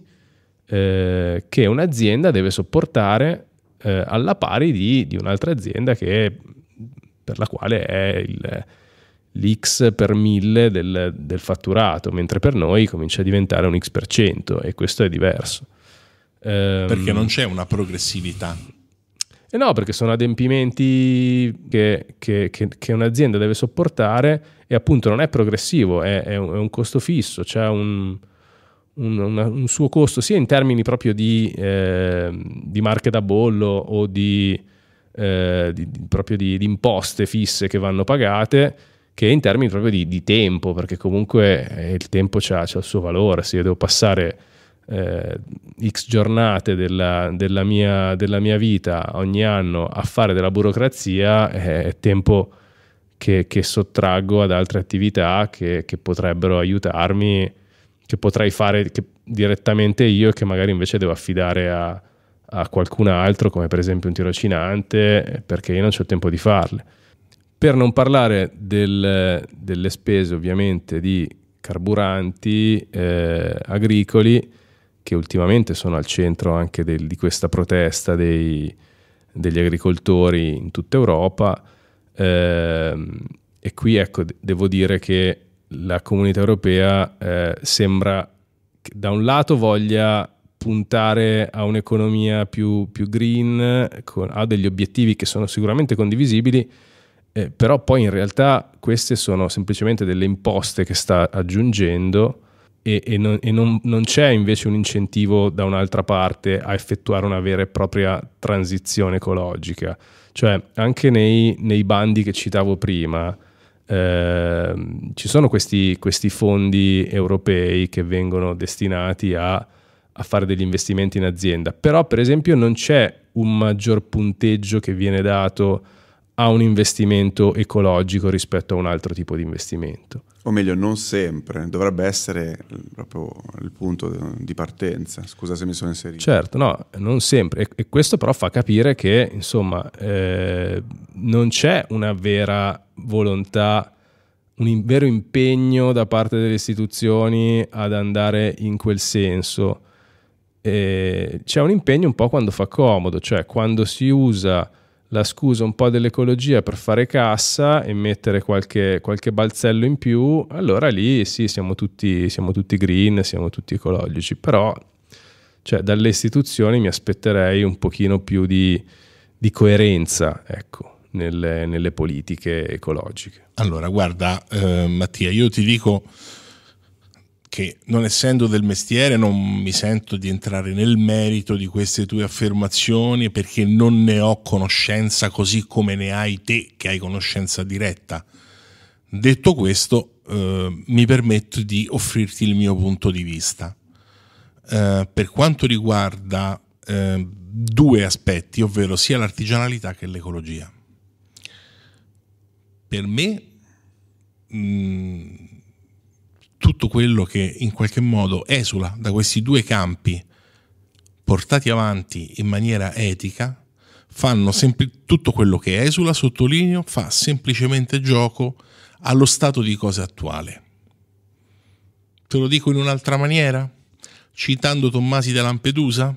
eh, che un'azienda deve sopportare eh, alla pari di, di, un'altra azienda che per la quale è il, l'X per 1000 del, del, fatturato, mentre per noi comincia a diventare un X per 100 e questo è diverso. Ehm, perché non c'è una progressività. Eh no, perché sono adempimenti che, che, che, che, un'azienda deve sopportare e appunto non è progressivo, è, è, un, è un, costo fisso, c'è cioè un, un, un, suo costo sia in termini proprio di, eh, di marche da bollo o di eh, di, di, proprio di, di, imposte fisse che vanno pagate che in termini proprio di, tempo, perché comunque eh, il tempo ha il suo valore, se io devo passare eh, x giornate della, della, mia, della, mia, vita ogni anno a fare della burocrazia eh, è tempo che, che sottraggo ad altre attività che, che, potrebbero aiutarmi, che potrei fare che direttamente io e che magari invece devo affidare a, a qualcun altro, come per esempio un tirocinante, perché io non ho tempo di farle. Per non parlare del, delle spese ovviamente di carburanti eh, agricoli, che ultimamente sono al centro anche del, di questa protesta dei, degli agricoltori in tutta Europa. Eh, e qui ecco, devo dire che la comunità europea eh, sembra che da un lato voglia puntare a un'economia più, più green, con, ha degli obiettivi che sono sicuramente condivisibili, eh, però poi in realtà queste sono semplicemente delle imposte che sta aggiungendo e, e, non, e non, non, c'è invece un incentivo da un'altra parte a effettuare una vera e propria transizione ecologica. Cioè anche nei, nei bandi che citavo prima, eh, ci sono questi, questi fondi europei che vengono destinati a a fare degli investimenti in azienda, però per esempio non c'è un maggior punteggio che viene dato a un investimento ecologico rispetto a un altro tipo di investimento. O meglio, non sempre, dovrebbe essere eh, proprio il punto di partenza. Scusa se mi sono inserito. Certo, no, non sempre. E, questo però fa capire che, insomma, eh, non c'è una vera volontà, un vero impegno da parte delle istituzioni ad andare in quel senso eh, c'è un impegno un po' quando fa comodo, cioè quando si usa la scusa un po' dell'ecologia per fare cassa e mettere qualche, qualche balzello in più, allora lì sì, siamo tutti, siamo tutti green, siamo tutti ecologici, però cioè, dalle istituzioni mi aspetterei un pochino più di, di coerenza, ecco. Nelle, nelle, politiche ecologiche. Allora, guarda, eh, Mattia, io ti dico che non essendo del mestiere non mi sento di entrare nel merito di queste tue affermazioni perché non ne ho conoscenza così come ne hai te che hai conoscenza diretta. Detto questo, eh, mi permetto di offrirti il mio punto di vista. Eh, per quanto riguarda eh, due aspetti, ovvero sia l'artigianalità che l'ecologia. Per me mh, mm, tutto quello che in qualche modo esula da questi due campi portati avanti in maniera etica, fanno sempl- tutto quello che esula, sottolineo, fa semplicemente gioco allo stato di cose attuale. Te lo dico in un'altra maniera, citando Tommasi da Lampedusa,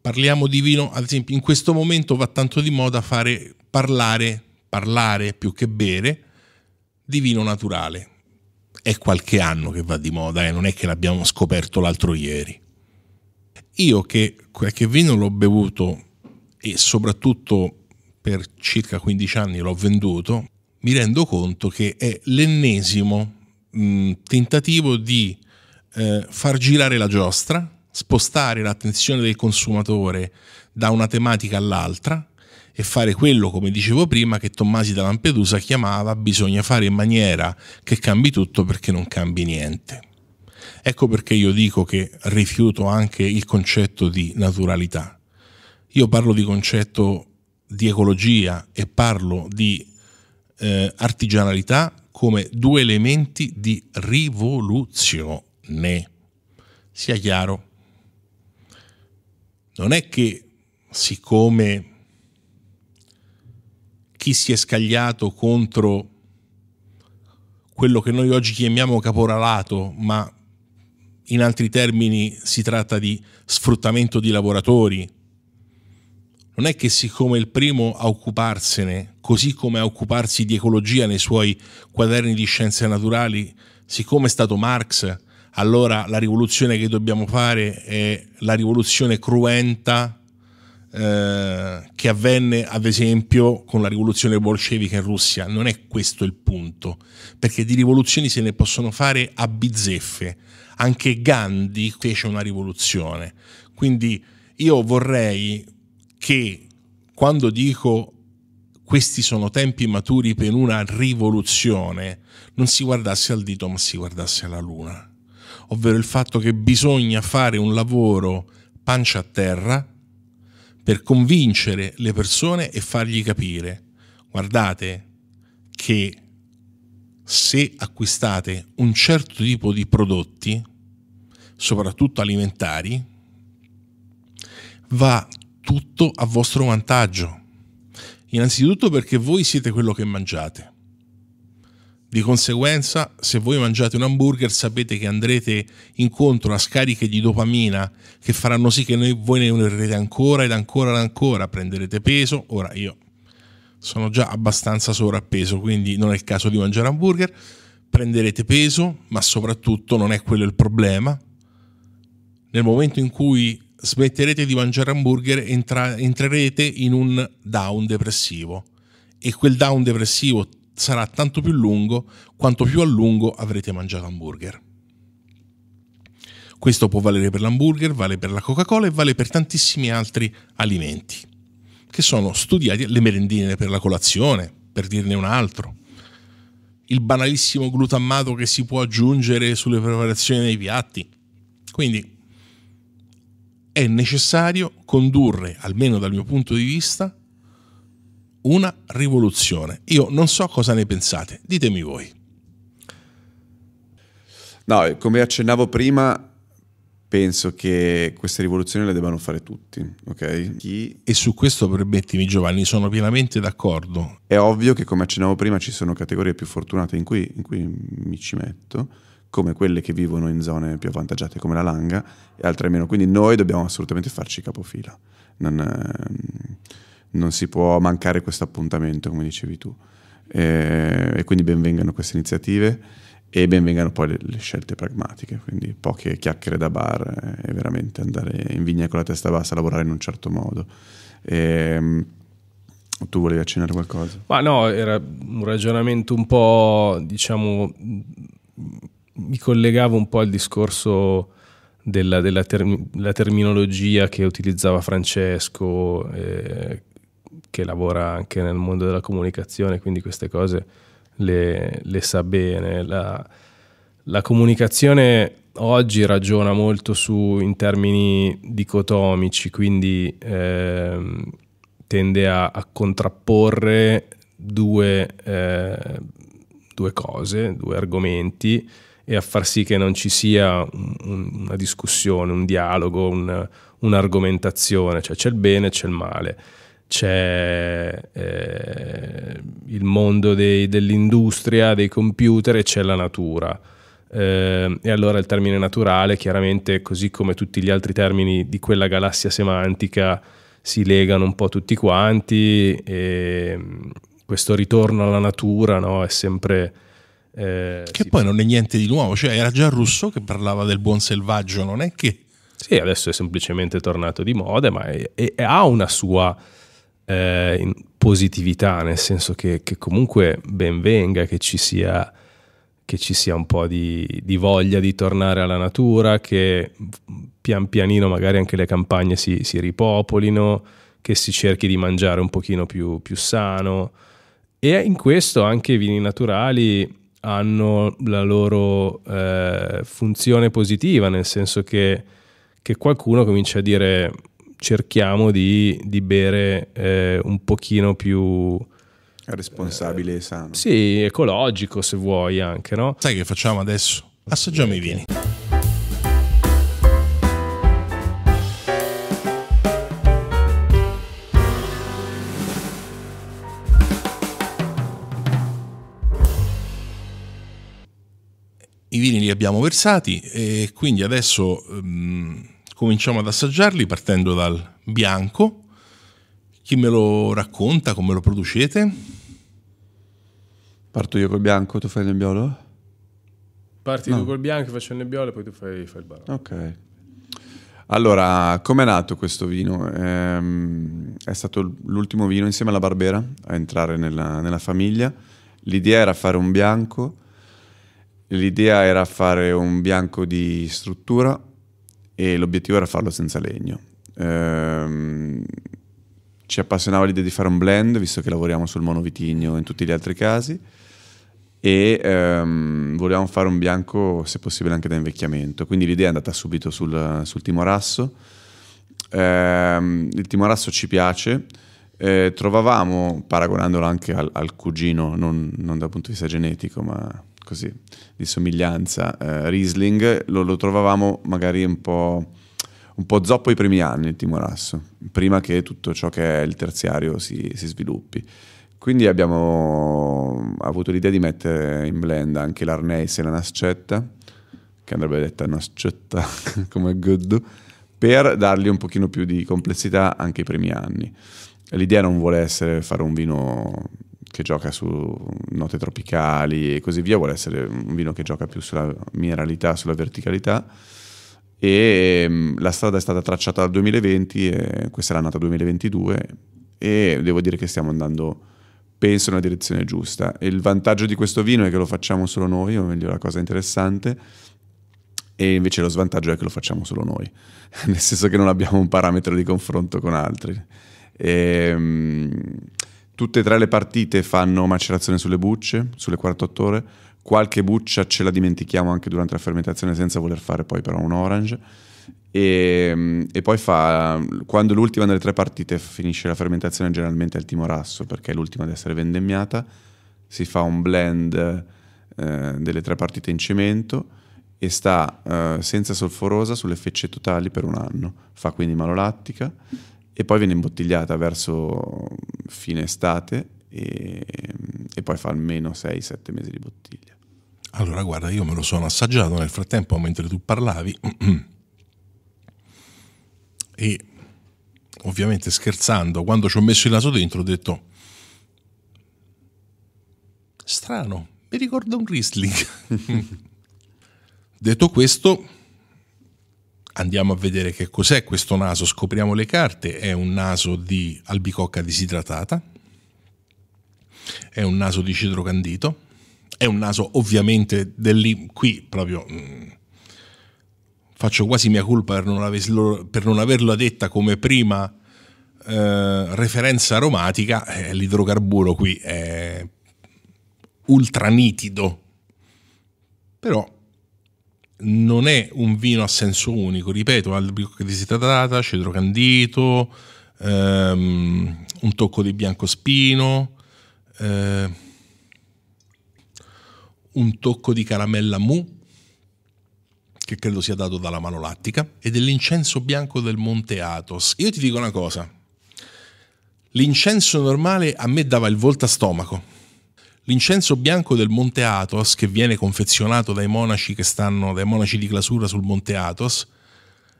parliamo di vino, ad esempio in questo momento va tanto di moda fare parlare, parlare più che bere, di vino naturale è qualche anno che va di moda e eh? non è che l'abbiamo scoperto l'altro ieri. Io che qualche vino l'ho bevuto e soprattutto per circa 15 anni l'ho venduto, mi rendo conto che è l'ennesimo mh, mm, tentativo di eh, far girare la giostra, spostare l'attenzione del consumatore da una tematica all'altra e fare quello, come dicevo prima, che Tommasi da Lampedusa chiamava bisogna fare in maniera che cambi tutto perché non cambi niente. Ecco perché io dico che rifiuto anche il concetto di naturalità. Io parlo di concetto di ecologia e parlo di eh, artigianalità come due elementi di rivoluzione. Sia chiaro, non è che siccome chi si è scagliato contro quello che noi oggi chiamiamo caporalato, ma in altri termini si tratta di sfruttamento di lavoratori. Non è che siccome il primo a occuparsene, così come a occuparsi di ecologia nei suoi quaderni di scienze naturali, siccome è stato Marx, allora la rivoluzione che dobbiamo fare è la rivoluzione cruenta eh, che avvenne ad esempio con la rivoluzione bolscevica in Russia. Non è questo il punto, perché di rivoluzioni se ne possono fare a bizzeffe. Anche Gandhi fece una rivoluzione. Quindi io vorrei che quando dico questi sono tempi maturi per una rivoluzione, non si guardasse al dito ma si guardasse alla luna, ovvero il fatto che bisogna fare un lavoro pancia a terra per convincere le persone e fargli capire, guardate che se acquistate un certo tipo di prodotti, soprattutto alimentari, va tutto a vostro vantaggio. Innanzitutto perché voi siete quello che mangiate. Di conseguenza, se voi mangiate un hamburger, sapete che andrete incontro a scariche di dopamina che faranno sì che noi, voi ne unirete ancora ed ancora ed ancora, prenderete peso. Ora io sono già abbastanza sovrappeso, quindi non è il caso di mangiare hamburger. Prenderete peso, ma soprattutto non è quello il problema. Nel momento in cui smetterete di mangiare hamburger, entra- entrerete in un down depressivo e quel down depressivo sarà tanto più lungo quanto più a lungo avrete mangiato hamburger. Questo può valere per l'hamburger, vale per la Coca-Cola e vale per tantissimi altri alimenti, che sono studiati le merendine per la colazione, per dirne un altro. Il banalissimo glutammato che si può aggiungere sulle preparazioni dei piatti. Quindi è necessario condurre, almeno dal mio punto di vista, una rivoluzione. Io non so cosa ne pensate, ditemi voi. No, come accennavo prima, penso che queste rivoluzioni le debbano fare tutti, ok? Chi... E su questo permettimi Giovanni, sono pienamente d'accordo. È ovvio che come accennavo prima ci sono categorie più fortunate in cui, in cui mi ci metto, come quelle che vivono in zone più avvantaggiate come la Langa e altre meno, quindi noi dobbiamo assolutamente farci capofila. Non... È... Ehm, non si può mancare questo appuntamento, come dicevi tu. Eh, e quindi benvengano queste iniziative e benvengano poi le, le, scelte pragmatiche, quindi poche chiacchiere da bar e veramente andare in vigna con la testa bassa, a lavorare in un certo modo. Eh, tu volevi accennare qualcosa? Ma no, era un ragionamento un po', diciamo, mi collegavo un po' al discorso della, della ter- terminologia che utilizzava Francesco, eh, che lavora anche nel mondo della comunicazione, quindi queste cose le, le sa bene. La, la comunicazione oggi ragiona molto su, in termini dicotomici, quindi eh, tende a, a, contrapporre due, eh, due cose, due argomenti e a far sì che non ci sia una discussione, un dialogo, un, un'argomentazione, cioè c'è il bene e c'è il male c'è eh, il mondo dei, dell'industria, dei computer e c'è la natura. Eh, e allora il termine naturale, chiaramente, così come tutti gli altri termini di quella galassia semantica, si legano un po' tutti quanti e mm, questo ritorno alla natura no, è sempre... Eh, che sì, poi non è niente di nuovo, cioè era già Russo che parlava del buon selvaggio, non è che... Sì, adesso è semplicemente tornato di moda, ma è, è, ha una sua eh, in positività, nel senso che, che, comunque ben venga che ci sia, che ci sia un po' di, di, voglia di tornare alla natura, che pian pianino magari anche le campagne si, si ripopolino, che si cerchi di mangiare un pochino più, più sano. E in questo anche i vini naturali hanno la loro eh, funzione positiva, nel senso che, che qualcuno comincia a dire cerchiamo di, di bere eh, un pochino più responsabile e sano. Eh, sì, ecologico se vuoi anche, no? Sai che facciamo adesso? Assaggiamo i vini. I vini li abbiamo versati e quindi adesso um, cominciamo ad assaggiarli partendo dal bianco. Chi me lo racconta, come lo producete? Parto io col bianco, tu fai il nebbiolo? Parti no. tu col bianco, faccio il nebbiolo e poi tu fai, fai il barone. Ok. Allora, com'è nato questo vino? Ehm, è stato l'ultimo vino insieme alla Barbera a entrare nella, nella famiglia. L'idea era fare un bianco, l'idea era fare un bianco di struttura, e l'obiettivo era farlo senza legno. Ehm, ci appassionava l'idea di fare un blend, visto che lavoriamo sul monovitigno in tutti gli altri casi, e ehm, volevamo fare un bianco, se possibile, anche da invecchiamento. Quindi l'idea è andata subito sul, sul timorasso. Ehm, il timorasso ci piace. Eh, trovavamo, paragonandolo anche al, al cugino, non, non dal punto di vista genetico, ma così, di somiglianza eh, Riesling, lo, lo, trovavamo magari un po', un po' zoppo i primi anni il timorasso, prima che tutto ciò che è il terziario si, si sviluppi. Quindi abbiamo avuto l'idea di mettere in blend anche l'Arneis e la Nascetta, che andrebbe detta Nascetta come good, per dargli un pochino più di complessità anche i primi anni. L'idea non vuole essere fare un vino che gioca su note tropicali e così via, vuole essere un vino che gioca più sulla mineralità, sulla verticalità. E mm, la strada è stata tracciata dal 2020, e questa è l'annata 2022, e devo dire che stiamo andando, penso, nella direzione giusta. E il vantaggio di questo vino è che lo facciamo solo noi, o meglio, la cosa interessante, e invece lo svantaggio è che lo facciamo solo noi, nel senso che non abbiamo un parametro di confronto con altri. E, ehm, Tutte e tre le partite fanno macerazione sulle bucce, sulle 48 ore. Qualche buccia ce la dimentichiamo anche durante la fermentazione senza voler fare poi però un orange. E, ehm, e poi fa, quando l'ultima delle tre partite finisce la fermentazione generalmente è al timorasso perché è l'ultima ad essere vendemmiata, si fa un blend eh, delle tre partite in cemento e sta eh, senza solforosa sulle fecce totali per un anno. Fa quindi malolattica e poi viene imbottigliata verso fine estate e, e poi fa almeno 6-7 mesi di bottiglia. Allora guarda, io me lo sono assaggiato nel frattempo mentre tu parlavi e ovviamente scherzando, quando ci ho messo il naso dentro ho detto strano, mi ricorda un Riesling. detto questo andiamo a vedere che cos'è questo naso, scopriamo le carte, è un naso di albicocca disidratata, è un naso di cedro è un naso ovviamente dell'I. qui proprio mm, faccio quasi mia colpa per non, aveslo, per non averla detta come prima eh, referenza aromatica, eh, l'idrocarburo qui è ultra nitido, però non è un vino a senso unico, ripeto, si disidratata, cedro candito, ehm, un tocco di biancospino, eh, un tocco di caramella mu, che credo sia dato dalla mano lattica, e dell'incenso bianco del Monte Athos. Io ti dico una cosa, l'incenso normale a me dava il volta stomaco L'incenso bianco del Monte Athos, che viene confezionato dai monaci, stanno, dai monaci di clausura sul Monte Athos,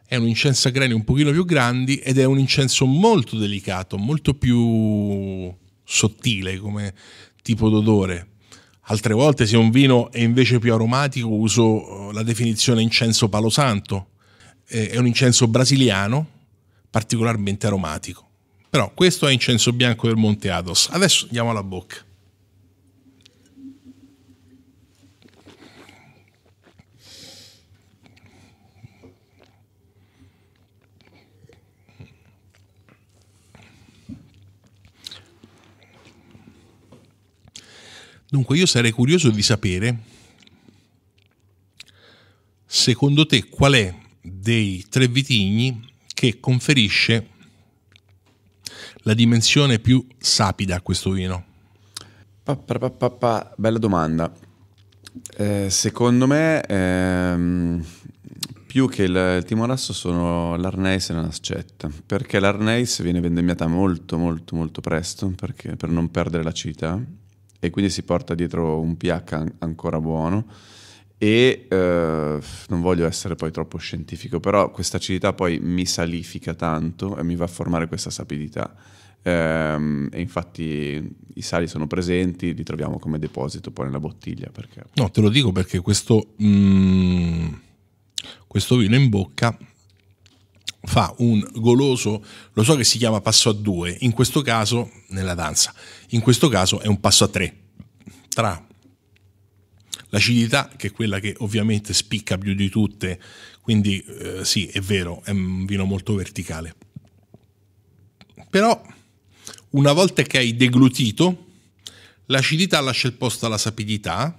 è un incenso a grani un pochino più grandi ed è un incenso molto delicato, molto più sottile come tipo d'odore. Altre volte se un vino è invece più aromatico uso eh, la definizione incenso palosanto. È un incenso brasiliano particolarmente aromatico. Però questo è incenso bianco del Monte Athos. Adesso andiamo alla bocca. Dunque io sarei curioso di sapere, secondo te, qual è dei tre vitigni che conferisce la dimensione più sapida a questo vino? Pa, pa, pa, bella domanda. Eh, secondo me, ehm, più che il, il timo sono l'Arneis e la Nascetta, perché l'Arneis viene vendemmiata molto, molto, molto presto perché, per non perdere l'acidità e quindi si porta dietro un pH ancora buono e eh, non voglio essere poi troppo scientifico, però questa acidità poi mi salifica tanto e mi va a formare questa sapidità. Ehm, e infatti i sali sono presenti, li troviamo come deposito poi nella bottiglia. Perché... No, te lo dico perché questo, mm, questo vino in bocca fa un goloso, lo so che si chiama passo a due, in questo caso, nella danza, in questo caso è un passo a tre, tra l'acidità, che è quella che ovviamente spicca più di tutte, quindi eh, sì, è vero, è un vino molto verticale. Però una volta che hai deglutito, l'acidità lascia il posto alla sapidità,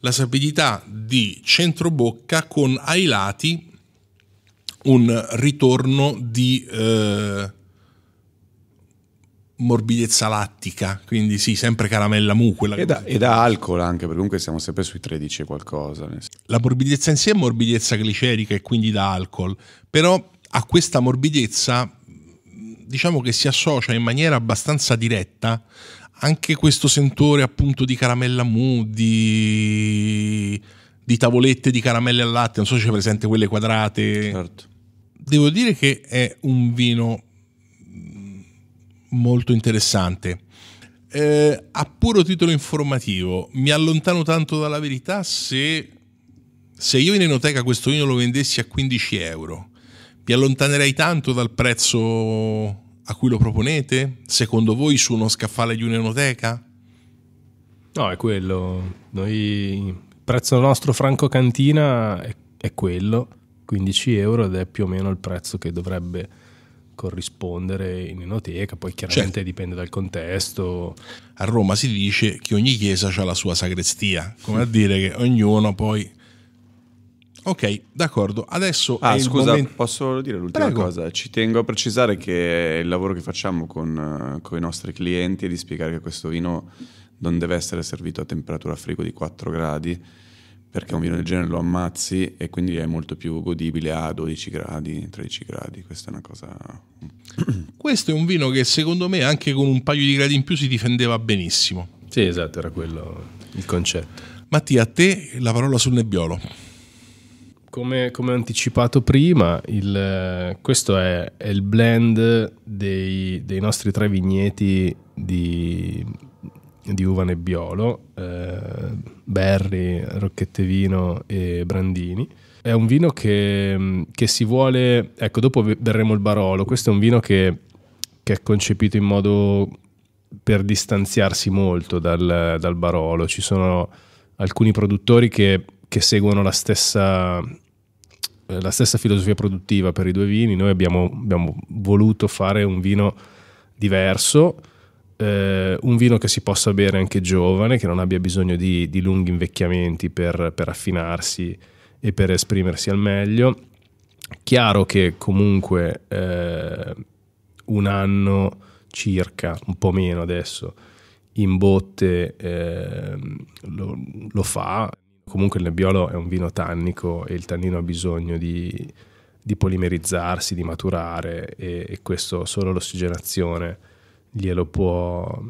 la sapidità di centro bocca con ai lati un ritorno di eh, morbidezza lattica, quindi sì, sempre caramella mu. e, da, e da alcol anche, perché comunque siamo sempre sui 13 e qualcosa. La morbidezza in sé è morbidezza glicerica e quindi da alcol, però a questa morbidezza diciamo che si associa in maniera abbastanza diretta anche questo sentore appunto di caramella mu, di, di tavolette di caramelle al latte, non so se c'è presente quelle quadrate. Certo devo dire che è un vino mm, molto interessante. Eh, a puro titolo informativo, mi allontano tanto dalla verità se, se io in enoteca questo vino lo vendessi a 15 euro, mi allontanerei tanto dal prezzo a cui lo proponete? Secondo voi su uno scaffale di un'enoteca? No, è quello. Noi, il prezzo nostro franco cantina è, è quello 15 euro ed è più o meno il prezzo che dovrebbe corrispondere in enoteca, poi chiaramente certo. dipende dal contesto. A Roma si dice che ogni chiesa ha la sua sagrestia, come a dire che ognuno poi... Ok, d'accordo. Adesso... Ah, scusa, momento... posso dire l'ultima Prego. cosa? Ci tengo a precisare che il lavoro che facciamo con, eh, con i nostri clienti è di spiegare che questo vino non deve essere servito a temperatura a frigo di 4 gradi, perché un vino del genere lo ammazzi e quindi è molto più godibile a 12 gradi, 13 gradi, questa è una cosa... Questo è un vino che secondo me anche con un paio di gradi in più si difendeva benissimo. Sì, esatto, era quello il concetto. Mattia, a te la parola sul nebbiolo. Come, come anticipato prima, il, questo è, è, il blend dei, dei nostri tre vigneti di di uva nebbiolo, eh, berry, vino e brandini. È un vino che, mm, che, si vuole, ecco dopo berremo il Barolo, questo è un vino che, che è concepito in modo per distanziarsi molto dal, dal Barolo, ci sono alcuni produttori che, che seguono la stessa, eh, la stessa, filosofia produttiva per i due vini, noi abbiamo, abbiamo voluto fare un vino diverso, eh, un vino che si possa bere anche giovane, che non abbia bisogno di, di lunghi invecchiamenti per, per, affinarsi e per esprimersi al meglio. Chiaro che comunque eh, un anno circa, un po' meno adesso, in botte eh, lo, lo, fa. Comunque il nebbiolo è un vino tannico e il tannino ha bisogno di, di polimerizzarsi, di maturare e, e questo solo l'ossigenazione glielo può,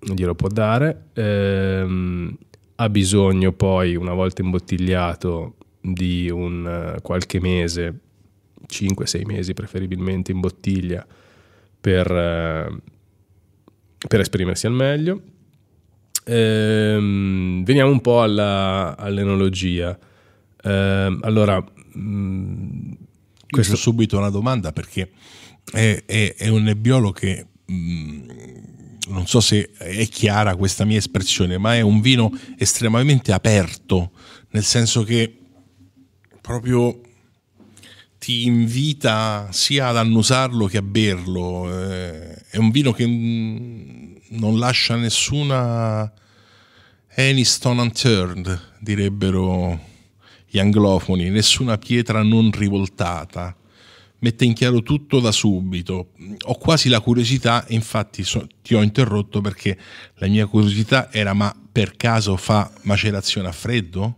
glielo può dare. Ehm, ha bisogno poi, una volta imbottigliato, di un eh, qualche mese, 5-6 mesi preferibilmente in bottiglia, per, eh, per esprimersi al meglio. Ehm, veniamo un po' alla, all'enologia. Ehm, allora, mh, mm, questo subito una domanda perché è, è, è un nebbiolo che Mm, non so se è chiara questa mia espressione, ma è un vino estremamente aperto, nel senso che proprio ti invita sia ad annusarlo che a berlo. Eh, è un vino che mm, non lascia nessuna any stone unturned, direbbero gli anglofoni, nessuna pietra non rivoltata mette in chiaro tutto da subito. Ho quasi la curiosità, infatti so, ti ho interrotto perché la mia curiosità era ma per caso fa macerazione a freddo?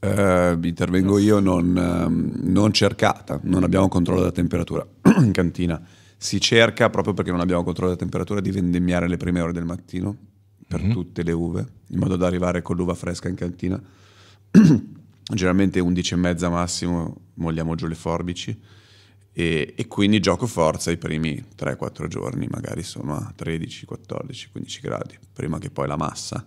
Uh, intervengo io non, ehm, non, cercata, non abbiamo controllo della temperatura in cantina. Si cerca proprio perché non abbiamo controllo della temperatura di vendemmiare le prime ore del mattino per mm -hmm. tutte le uve, in modo da arrivare con l'uva fresca in cantina. Generalmente 11 e mezza massimo molliamo giù le forbici e, e quindi gioco forza i primi 3-4 giorni, magari sono a 13, 14, 15 gradi, prima che poi la massa,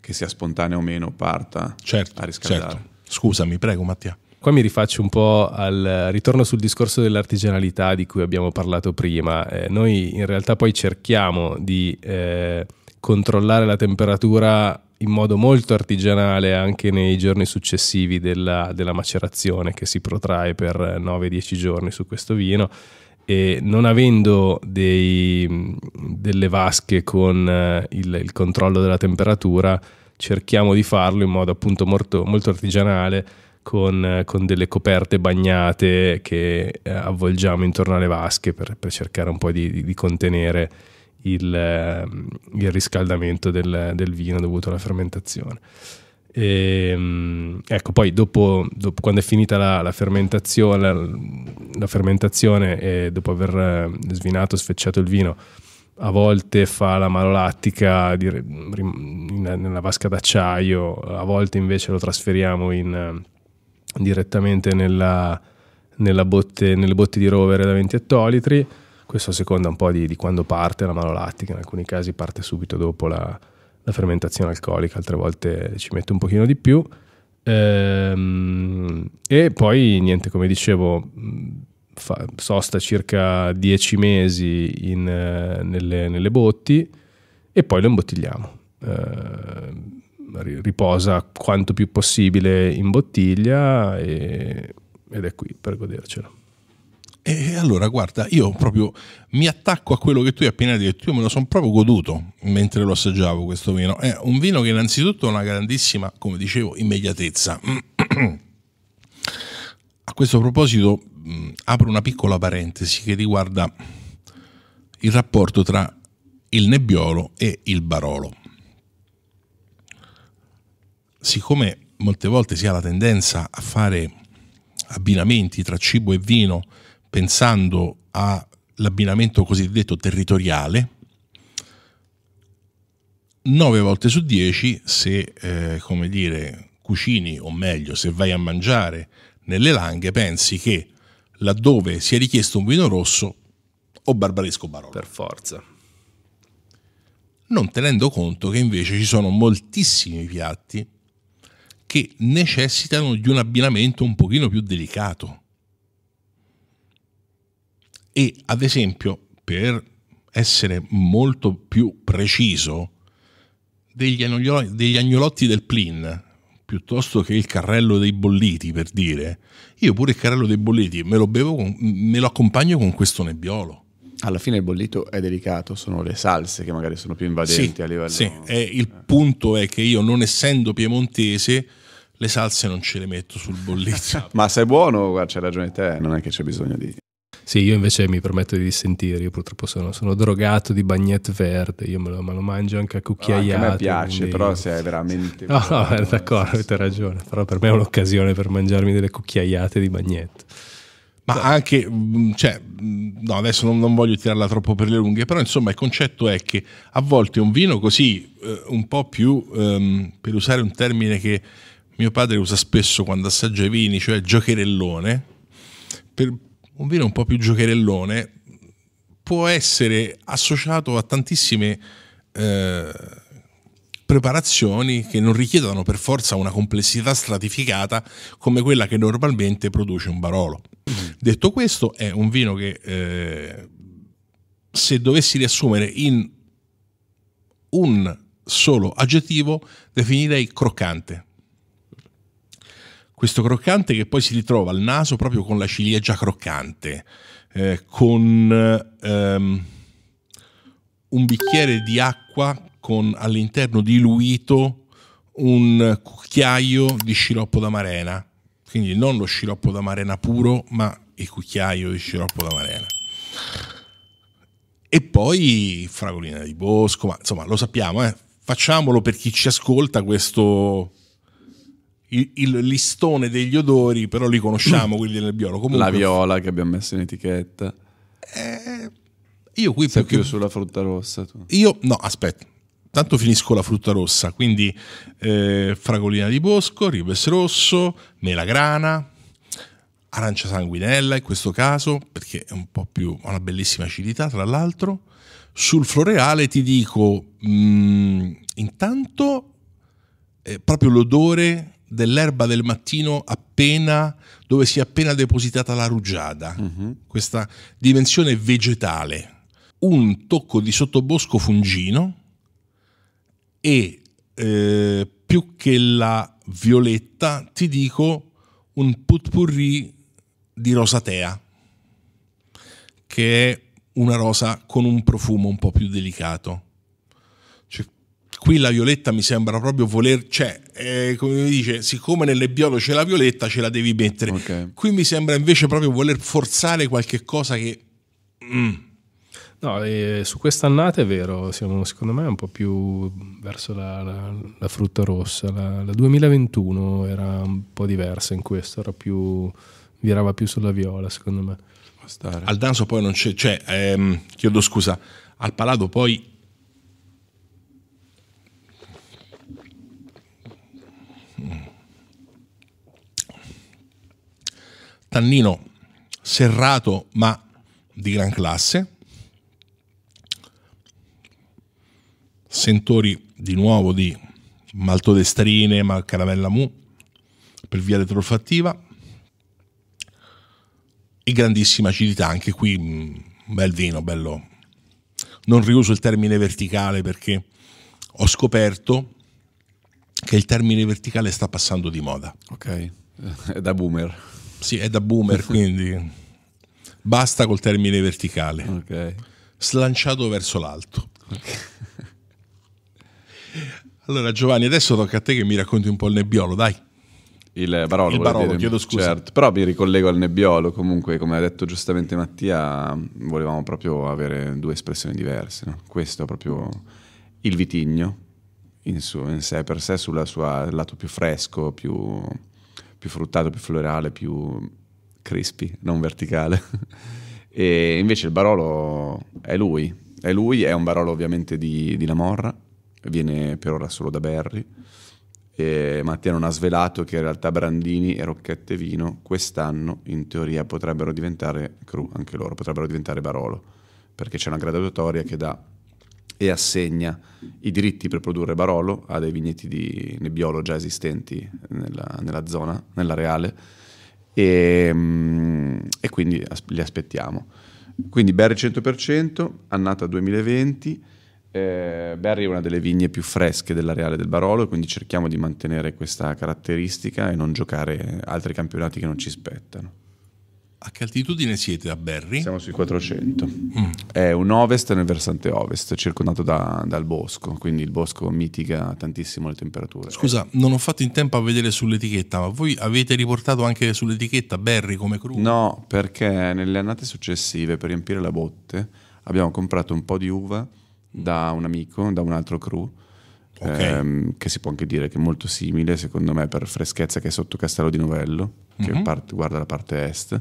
che sia spontanea o meno, parta certo, a riscaldare. Certo. Scusami, prego Mattia. Qua mi rifaccio un po' al eh, ritorno sul discorso dell'artigianalità di cui abbiamo parlato prima. Eh, noi in realtà poi cerchiamo di eh, controllare la temperatura in modo molto artigianale anche nei giorni successivi della, della macerazione che si protrae per 9-10 giorni su questo vino e non avendo dei, delle vasche con eh, il, il, controllo della temperatura cerchiamo di farlo in modo appunto molto, molto artigianale con, eh, con, delle coperte bagnate che eh, avvolgiamo intorno alle vasche per, per cercare un po' di, di, di contenere il, ehm, il riscaldamento del, del, vino dovuto alla fermentazione. E, ehm, ecco, poi dopo, dopo, quando è finita la, la fermentazione, la, la fermentazione e dopo aver ehm, svinato, sfecciato il vino, a volte fa la malolattica nella vasca d'acciaio, a volte invece lo trasferiamo in, direttamente nella, nella botte, nelle botte di rovere da 20 ettolitri. Questo a seconda un po' di, di quando parte la malolattica, in alcuni casi parte subito dopo la, la fermentazione alcolica, altre volte ci mette un pochino di più. Ehm, e poi niente, come dicevo, mm, fa, sosta circa 10 mesi in, eh, nelle, nelle, botti e poi lo imbottigliamo. Ehm, riposa quanto più possibile in bottiglia e, ed è qui per godercelo. E allora, guarda, io proprio mi attacco a quello che tu hai appena detto. Io me lo sono proprio goduto mentre lo assaggiavo questo vino. È un vino che innanzitutto ha una grandissima, come dicevo, immediatezza. a questo proposito, mm, apro una piccola parentesi che riguarda il rapporto tra il nebbiolo e il barolo. Siccome molte volte si ha la tendenza a fare abbinamenti tra cibo e vino, pensando all'abbinamento cosiddetto territoriale, 9 volte su 10 se, eh, come dire, cucini o meglio, se vai a mangiare nelle langhe, pensi che laddove sia richiesto un vino rosso o barbaresco barolo. Per forza. Non tenendo conto che invece ci sono moltissimi piatti che necessitano di un abbinamento un pochino più delicato e ad esempio, per essere molto più preciso, degli, agnolotti, degli agnolotti del Plin, piuttosto che il carrello dei bolliti, per dire, io pure il carrello dei bolliti me lo, bevo, me lo accompagno con questo nebbiolo. Alla fine il bollito è delicato, sono le salse che magari sono più invadenti sì, a livello... Sì, eh, il punto è che io non essendo piemontese le salse non ce le metto sul bollito. Ma sei buono, guarda, c'è ragione te, non è che c'è bisogno di... Sì, io invece mi prometto di dissentire, io purtroppo sono, sono drogato di bagnette verde, io me lo, me lo mangio anche a cucchiaiate. Ah, no, anche a me piace, quindi... però se è veramente... No, no, no d'accordo, avete ragione, però per me è un'occasione per mangiarmi delle cucchiaiate di bagnette. Ma sì. anche, mm, cioè, mm, no, adesso non, non, voglio tirarla troppo per le lunghe, però insomma il concetto è che a volte un vino così, eh, un po' più, ehm, per usare un termine che mio padre usa spesso quando assaggia i vini, cioè giocherellone, per, un vino un po' più giocherellone può essere associato a tantissime eh, preparazioni che non richiedono per forza una complessità stratificata come quella che normalmente produce un Barolo. Detto questo, è un vino che eh, se dovessi riassumere in un solo aggettivo definirei croccante questo croccante che poi si ritrova al naso proprio con la ciliegia croccante, eh, con ehm, un bicchiere di acqua con all'interno diluito un cucchiaio di sciroppo d'amarena, quindi non lo sciroppo d'amarena puro, ma il cucchiaio di sciroppo d'amarena. E poi fragolina di bosco, ma insomma lo sappiamo, eh? facciamolo per chi ci ascolta questo il, listone degli odori, però li conosciamo mm. quelli del biolo. Comunque, la viola che abbiamo messo in etichetta. Eh, io qui Sei più che... sulla frutta rossa. Tu. Io no, aspetta. Tanto finisco la frutta rossa, quindi eh, fragolina di bosco, ribes rosso, melagrana, arancia sanguinella in questo caso, perché è un po' più ha una bellissima acidità, tra l'altro. Sul floreale ti dico mh, mm, intanto eh, proprio l'odore dell'erba del mattino appena, dove si è appena depositata la rugiada, uh-huh. questa dimensione vegetale, un tocco di sottobosco fungino e eh, più che la violetta ti dico un putpurri di rosatea, che è una rosa con un profumo un po' più delicato. Cioè, qui la violetta mi sembra proprio voler, cioè eh, come dice, siccome nell'ebbiolo c'è la violetta, ce la devi mettere. Okay. Qui mi sembra invece proprio voler forzare qualche cosa che... Mm. No, eh, su quest'annata è vero, siamo secondo me un po' più verso la, la, la frutta rossa. La, la, 2021 era un po' diversa in questo, era più, virava più sulla viola secondo me. Al danzo poi non c'è, cioè, ehm, chiedo scusa, al palato poi tannino serrato ma di gran classe, sentori di nuovo di maltodestrine, caramella mu, per via retrofattiva, e grandissima acidità, anche qui mm, un bel vino, bello. Non riuso il termine verticale perché ho scoperto che il termine verticale sta passando di moda. Ok, è da boomer. Sì, è da boomer, quindi basta col termine verticale. Okay. Slanciato verso l'alto. Okay. Allora Giovanni, adesso tocca a te che mi racconti un po' il nebbiolo, dai. Il Barolo, il barolo chiedo scusa. Certo, però mi ricollego al nebbiolo, comunque come ha detto giustamente Mattia, volevamo proprio avere due espressioni diverse. No? Questo è proprio il vitigno in, su, in sé per sé sul lato più fresco, più più fruttato, più floreale, più crispy, non verticale. e invece il Barolo è lui, è lui, è un Barolo ovviamente di, di Lamorra, viene per ora solo da Berry. E Mattia non ha svelato che in realtà Brandini e Rocchette Vino quest'anno in teoria potrebbero diventare cru, anche loro potrebbero diventare Barolo, perché c'è una graduatoria che dà e assegna i diritti per produrre Barolo a dei vigneti di nebbiolo già esistenti nella, nella zona, nella reale, e, mm, e, quindi li aspettiamo. Quindi Berry 100%, annata 2020, eh, Berry è una delle vigne più fresche della Reale del Barolo, quindi cerchiamo di mantenere questa caratteristica e non giocare altri campionati che non ci spettano. A che altitudine siete a Berry? Siamo sui 400. Mm. È un ovest nel versante ovest, circondato da, dal bosco, quindi il bosco mitiga tantissimo le temperature. Scusa, non ho fatto in tempo a vedere sull'etichetta, ma voi avete riportato anche sull'etichetta Berry come crudo? No, perché nelle annate successive, per riempire la botte, abbiamo comprato un po' di uva da un amico, da un altro crew, Okay. Ehm, che si può anche dire che è molto simile, secondo me, per freschezza che è sotto Castello di Novello, che mm-hmm. part- guarda la parte est.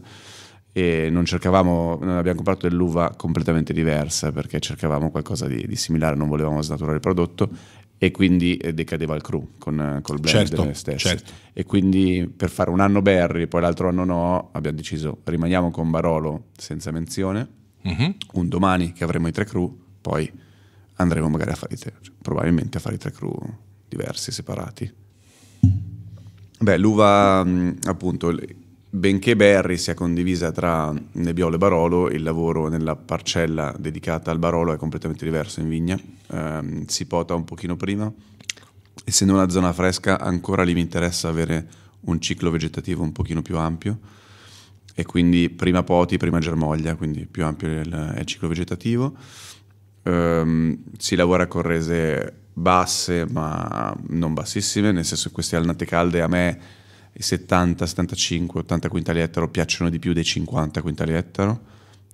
E non cercavamo, non abbiamo comprato dell'uva completamente diversa perché cercavamo qualcosa di, di similare, non volevamo snaturare il prodotto e quindi eh, decadeva il crew con, il eh, blend certo, stesso. Certo. E quindi per fare un anno Berry e poi l'altro anno no, abbiamo deciso rimaniamo con Barolo senza menzione, mm-hmm. un domani che avremo i tre crew, poi andremo magari a fare i tre, cioè, probabilmente a fare i tre crew diversi, separati. Beh, l'uva mm, appunto benché Berry sia condivisa tra Nebbiolo e Barolo, il lavoro nella parcella dedicata al Barolo è completamente diverso in vigna, eh, si pota un pochino prima, essendo una zona fresca ancora lì mi interessa avere un ciclo vegetativo un pochino più ampio e quindi prima poti, prima germoglia, quindi più ampio è il, è il ciclo vegetativo Um, si lavora con rese basse ma non bassissime, nel senso che queste alnate calde a me i 70, 75, 80 quintali ettaro piacciono di più dei 50 quintali ettaro.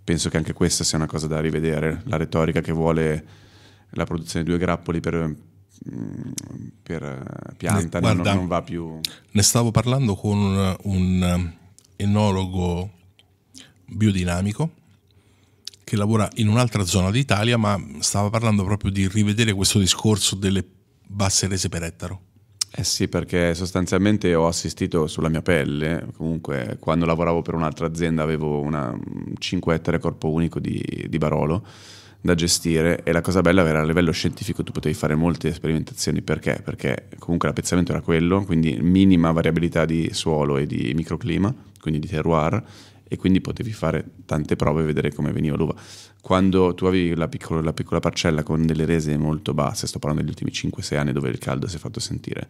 Penso che anche questa sia una cosa da rivedere, la retorica che vuole la produzione di due grappoli per, mm, per eh, pianta Guarda, non, non, va più. Ne stavo parlando con un enologo biodinamico che lavora in un'altra zona d'Italia, ma stava parlando proprio di rivedere questo discorso delle basse rese per ettaro. Eh sì, perché sostanzialmente ho assistito sulla mia pelle, comunque quando lavoravo per un'altra azienda avevo una 5 ettari a corpo unico di, di Barolo da gestire e la cosa bella era a livello scientifico tu potevi fare molte sperimentazioni perché? Perché comunque l'appezzamento era quello, quindi minima variabilità di suolo e di microclima, quindi di terroir e quindi potevi fare tante prove e vedere come veniva l'uva. Quando tu avevi la piccola, la piccola parcella con delle rese molto basse, sto parlando degli ultimi 5-6 anni dove il caldo si è fatto sentire,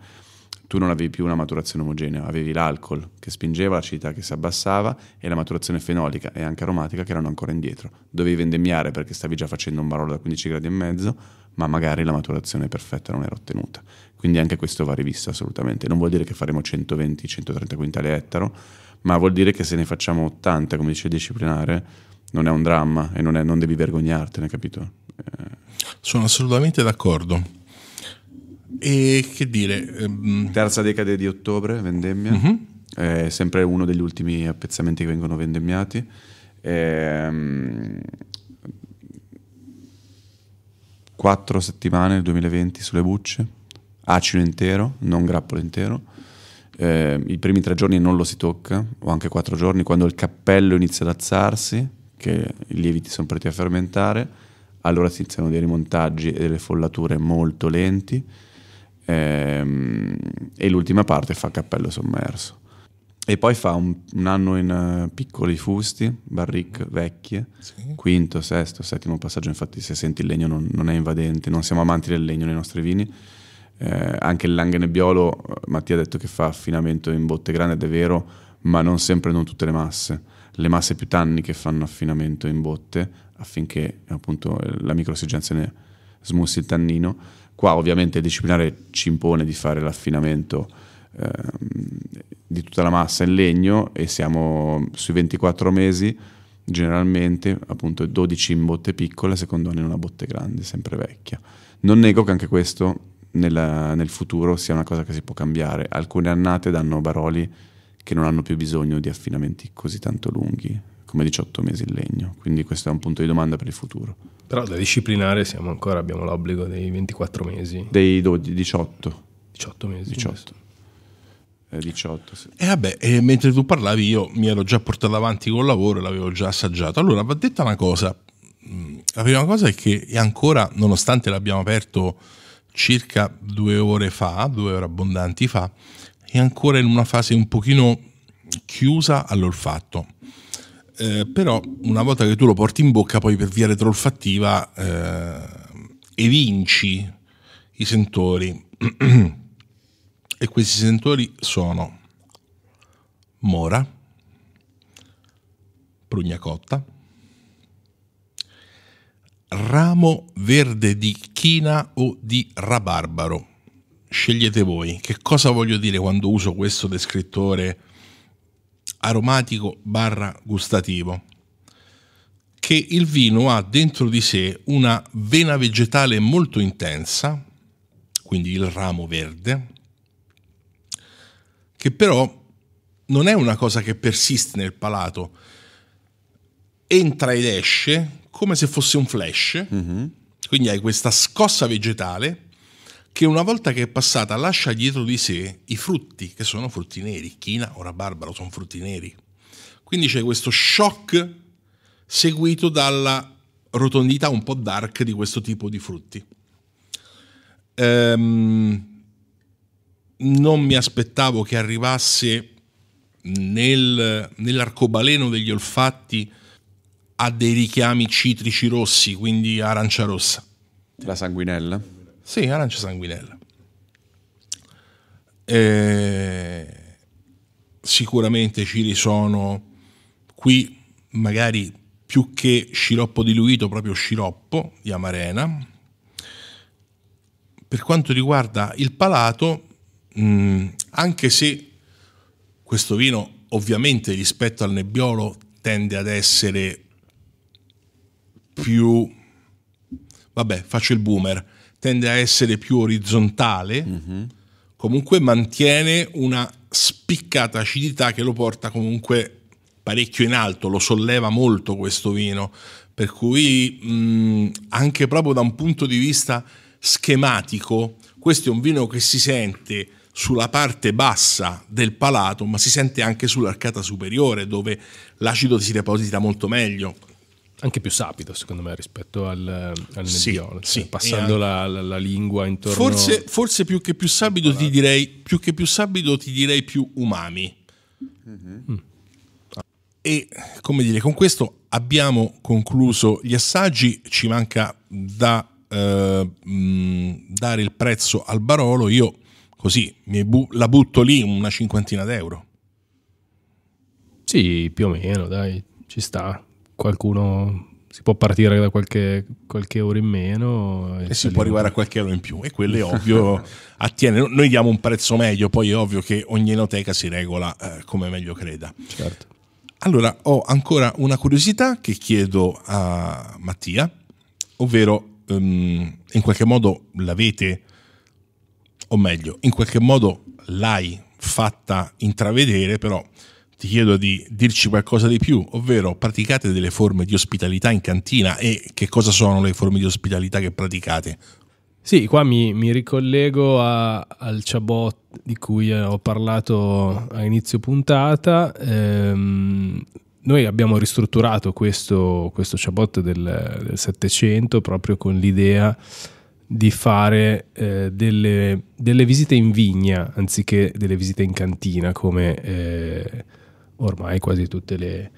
tu non avevi più una maturazione omogenea, avevi l'alcol che spingeva l'acidità che si abbassava e la maturazione fenolica e anche aromatica che erano ancora indietro. Dovevi vendemmiare perché stavi già facendo un barolo da 15 gradi e mezzo, ma magari la maturazione perfetta non era ottenuta. Quindi anche questo va rivisto assolutamente. Non vuol dire che faremo 120-130 quintali a ettaro, ma vuol dire che se ne facciamo 80, come dice disciplinare, non è un dramma e non, è, non devi vergognartene, capito? Eh. Sono assolutamente d'accordo. E che dire? Ehm... Terza decade di ottobre, vendemmia, mm-hmm. è sempre uno degli ultimi appezzamenti che vengono vendemmiati. Ehm... Quattro settimane nel 2020 sulle bucce, acino intero, non grappolo intero eh, i primi tre giorni non lo si tocca, o anche quattro giorni, quando il cappello inizia ad alzarsi, che i lieviti sono preti a fermentare, allora si iniziano dei rimontaggi e delle follature molto lenti ehm, e l'ultima parte fa cappello sommerso. E poi fa un, un anno in uh, piccoli fusti, barrique vecchie, sì. quinto, sesto, settimo passaggio, infatti se senti il legno non, non è invadente, non siamo amanti del legno nei nostri vini, eh, anche il Langenebiolo, Mattia ha detto che fa affinamento in botte grande ed è vero, ma non sempre non tutte le masse. Le masse più tanniche fanno affinamento in botte affinché appunto la microossigenzione smussi il tannino. Qua ovviamente il disciplinare ci impone di fare l'affinamento eh, di tutta la massa in legno e siamo sui 24 mesi generalmente appunto 12 in botte piccola, secondo me in una botte grande, sempre vecchia. Non nego che anche questo nel, nel, futuro sia una cosa che si può cambiare. Alcune annate danno Baroli che non hanno più bisogno di affinamenti così tanto lunghi, come 18 mesi in legno. Quindi questo è un punto di domanda per il futuro. Però da disciplinare siamo ancora, abbiamo l'obbligo dei 24 mesi. Dei 12, 18. 18 mesi. 18. 18. Eh, sì. E eh, vabbè, e eh, mentre tu parlavi io mi ero già portato avanti col lavoro e l'avevo già assaggiato. Allora, va detta una cosa. Mm, la prima cosa è che è ancora, nonostante l'abbiamo aperto circa due ore fa, due ore abbondanti fa, è ancora in una fase un pochino chiusa all'olfatto. Eh, però una volta che tu lo porti in bocca, poi per via retroolfattiva eh, evinci i sentori. e questi sentori sono mora, prugna cotta, ramo verde di china o di rabarbaro. Scegliete voi che cosa voglio dire quando uso questo descrittore aromatico barra gustativo. Che il vino ha dentro di sé una vena vegetale molto intensa, quindi il ramo verde, che però non è una cosa che persiste nel palato, entra ed esce come se fosse un flash, mm-hmm. quindi hai questa scossa vegetale che una volta che è passata lascia dietro di sé i frutti, che sono frutti neri, china o rabarbaro sono frutti neri. Quindi c'è questo shock seguito dalla rotondità un po' dark di questo tipo di frutti. Ehm, non mi aspettavo che arrivasse nel, nell'arcobaleno degli olfatti ha dei richiami citrici rossi, quindi arancia rossa. La sanguinella? Sì, arancia sanguinella. E... Sicuramente ci risono qui magari più che sciroppo diluito, proprio sciroppo di amarena. Per quanto riguarda il palato, mh, mm, anche se questo vino ovviamente rispetto al nebbiolo tende ad essere più, vabbè, faccio il boomer, tende a essere più orizzontale, mm-hmm. comunque mantiene una spiccata acidità che lo porta comunque parecchio in alto, lo solleva molto questo vino, per cui mh, mm, anche proprio da un punto di vista schematico, questo è un vino che si sente sulla parte bassa del palato, ma si sente anche sull'arcata superiore, dove l'acido si deposita molto meglio anche più sapido secondo me rispetto al, al sì, cioè, sì, passando la, la, la, lingua intorno forse, forse più che più sabido ti direi più che più sabido ti direi più umami mm-hmm. Ah. e come dire con questo abbiamo concluso gli assaggi ci manca da eh, mm, dare il prezzo al Barolo io così bu- la butto lì una cinquantina d'euro sì più o meno dai ci sta qualcuno si può partire da qualche, qualche ora in meno e, e si può arrivare a qualche euro in più e quello è ovvio attiene noi diamo un prezzo medio poi è ovvio che ogni enoteca si regola eh, come meglio creda certo allora ho ancora una curiosità che chiedo a Mattia ovvero um, in qualche modo l'avete o meglio in qualche modo l'hai fatta intravedere però ti chiedo di dirci qualcosa di più, ovvero praticate delle forme di ospitalità in cantina e che cosa sono le forme di ospitalità che praticate? Sì, qua mi, mi ricollego a, al Ciabot di cui eh, ho parlato a inizio puntata. Ehm, noi abbiamo ristrutturato questo, questo Ciabot del, del 700 proprio con l'idea di fare eh, delle, delle, visite in vigna anziché delle visite in cantina come... Eh, ormai quasi tutte le,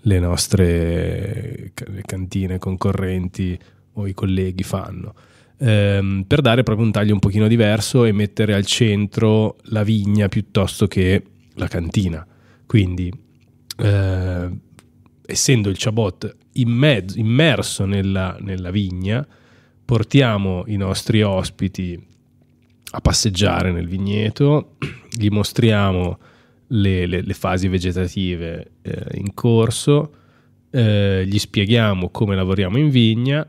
le nostre cantine concorrenti o i colleghi fanno. Ehm, per dare proprio un taglio un pochino diverso e mettere al centro la vigna piuttosto che la cantina. Quindi, eh, essendo il ciabot immerso, immerso nella, nella vigna, portiamo i nostri ospiti a passeggiare nel vigneto, gli mostriamo le, le, le fasi vegetative eh, in corso, eh, gli spieghiamo come lavoriamo in vigna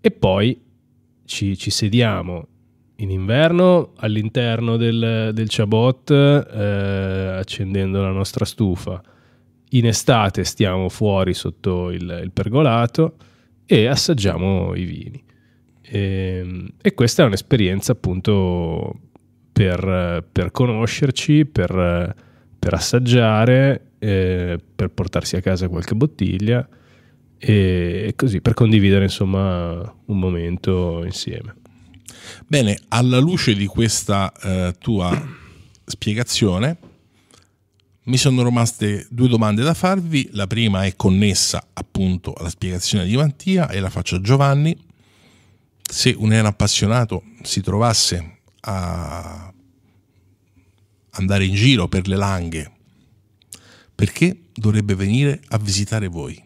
e poi ci, ci sediamo in inverno all'interno del, del ciabot eh, accendendo la nostra stufa. In estate stiamo fuori sotto il, il pergolato e assaggiamo i vini. E, ehm, e questa è un'esperienza appunto per, per conoscerci, per per assaggiare, eh, per portarsi a casa qualche bottiglia e così per condividere insomma un momento insieme. Bene, alla luce di questa eh, tua spiegazione mi sono rimaste due domande da farvi. La prima è connessa appunto alla spiegazione di Mattia e la faccio a Giovanni. Se un appassionato si trovasse a andare in giro per le langhe, perché dovrebbe venire a visitare voi?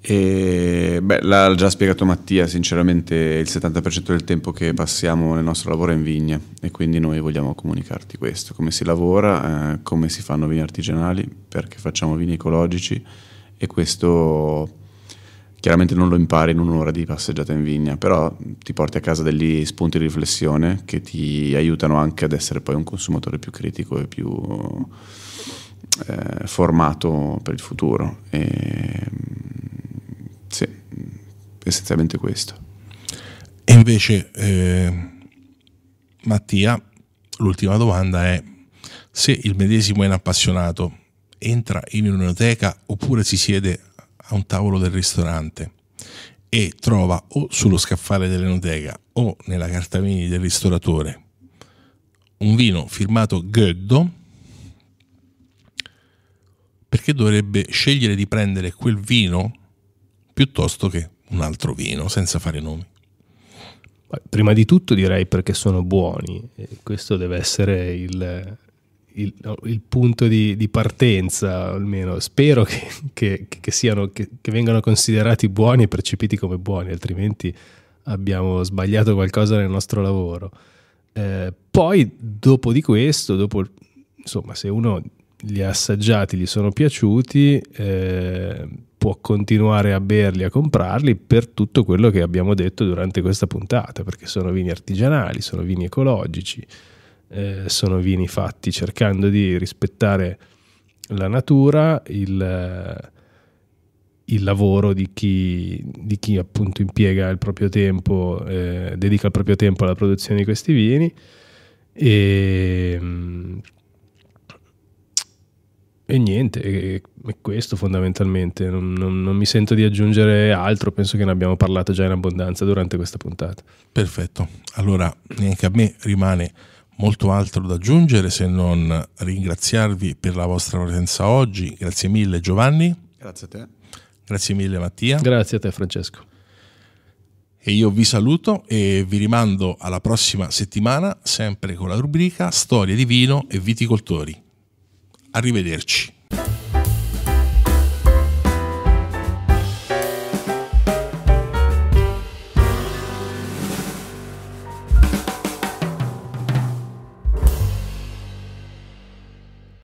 E, beh, l'ha già spiegato Mattia, sinceramente il 70% del tempo che passiamo nel nostro lavoro è in vigna e quindi noi vogliamo comunicarti questo, come si lavora, eh, come si fanno vini artigianali, perché facciamo vini ecologici e questo Chiaramente non lo impari in un'ora di passeggiata in vigna, però ti porti a casa degli spunti di riflessione che ti aiutano anche ad essere poi un consumatore più critico e più eh, formato per il futuro. E, sì, essenzialmente questo. E invece, eh, Mattia, l'ultima domanda è se il medesimo è un appassionato entra in un'enoteca oppure si siede a un tavolo del ristorante e trova o sullo scaffale dell'enoteca o nella carta vini del ristoratore un vino firmato Göddo, perché dovrebbe scegliere di prendere quel vino piuttosto che un altro vino, senza fare nomi? Prima di tutto direi perché sono buoni, questo deve essere il il, il punto di, di, partenza, almeno spero che, che, che, siano, che, vengano considerati buoni e percepiti come buoni, altrimenti abbiamo sbagliato qualcosa nel nostro lavoro. Eh, poi dopo di questo, dopo, insomma, se uno li ha assaggiati, gli sono piaciuti, eh, può continuare a berli, a comprarli per tutto quello che abbiamo detto durante questa puntata, perché sono vini artigianali, sono vini ecologici eh, sono vini fatti cercando di rispettare la natura, il, eh, il lavoro di chi, di chi, appunto impiega il proprio tempo, eh, dedica il proprio tempo alla produzione di questi vini ehm, e, e niente, è questo fondamentalmente, non, non, non mi sento di aggiungere altro, penso che ne abbiamo parlato già in abbondanza durante questa puntata. Perfetto, allora neanche a me rimane molto altro da aggiungere se non ringraziarvi per la vostra presenza oggi. Grazie mille Giovanni. Grazie a te. Grazie mille Mattia. Grazie a te Francesco. E io vi saluto e vi rimando alla prossima settimana, sempre con la rubrica Storie di vino e viticoltori. Arrivederci.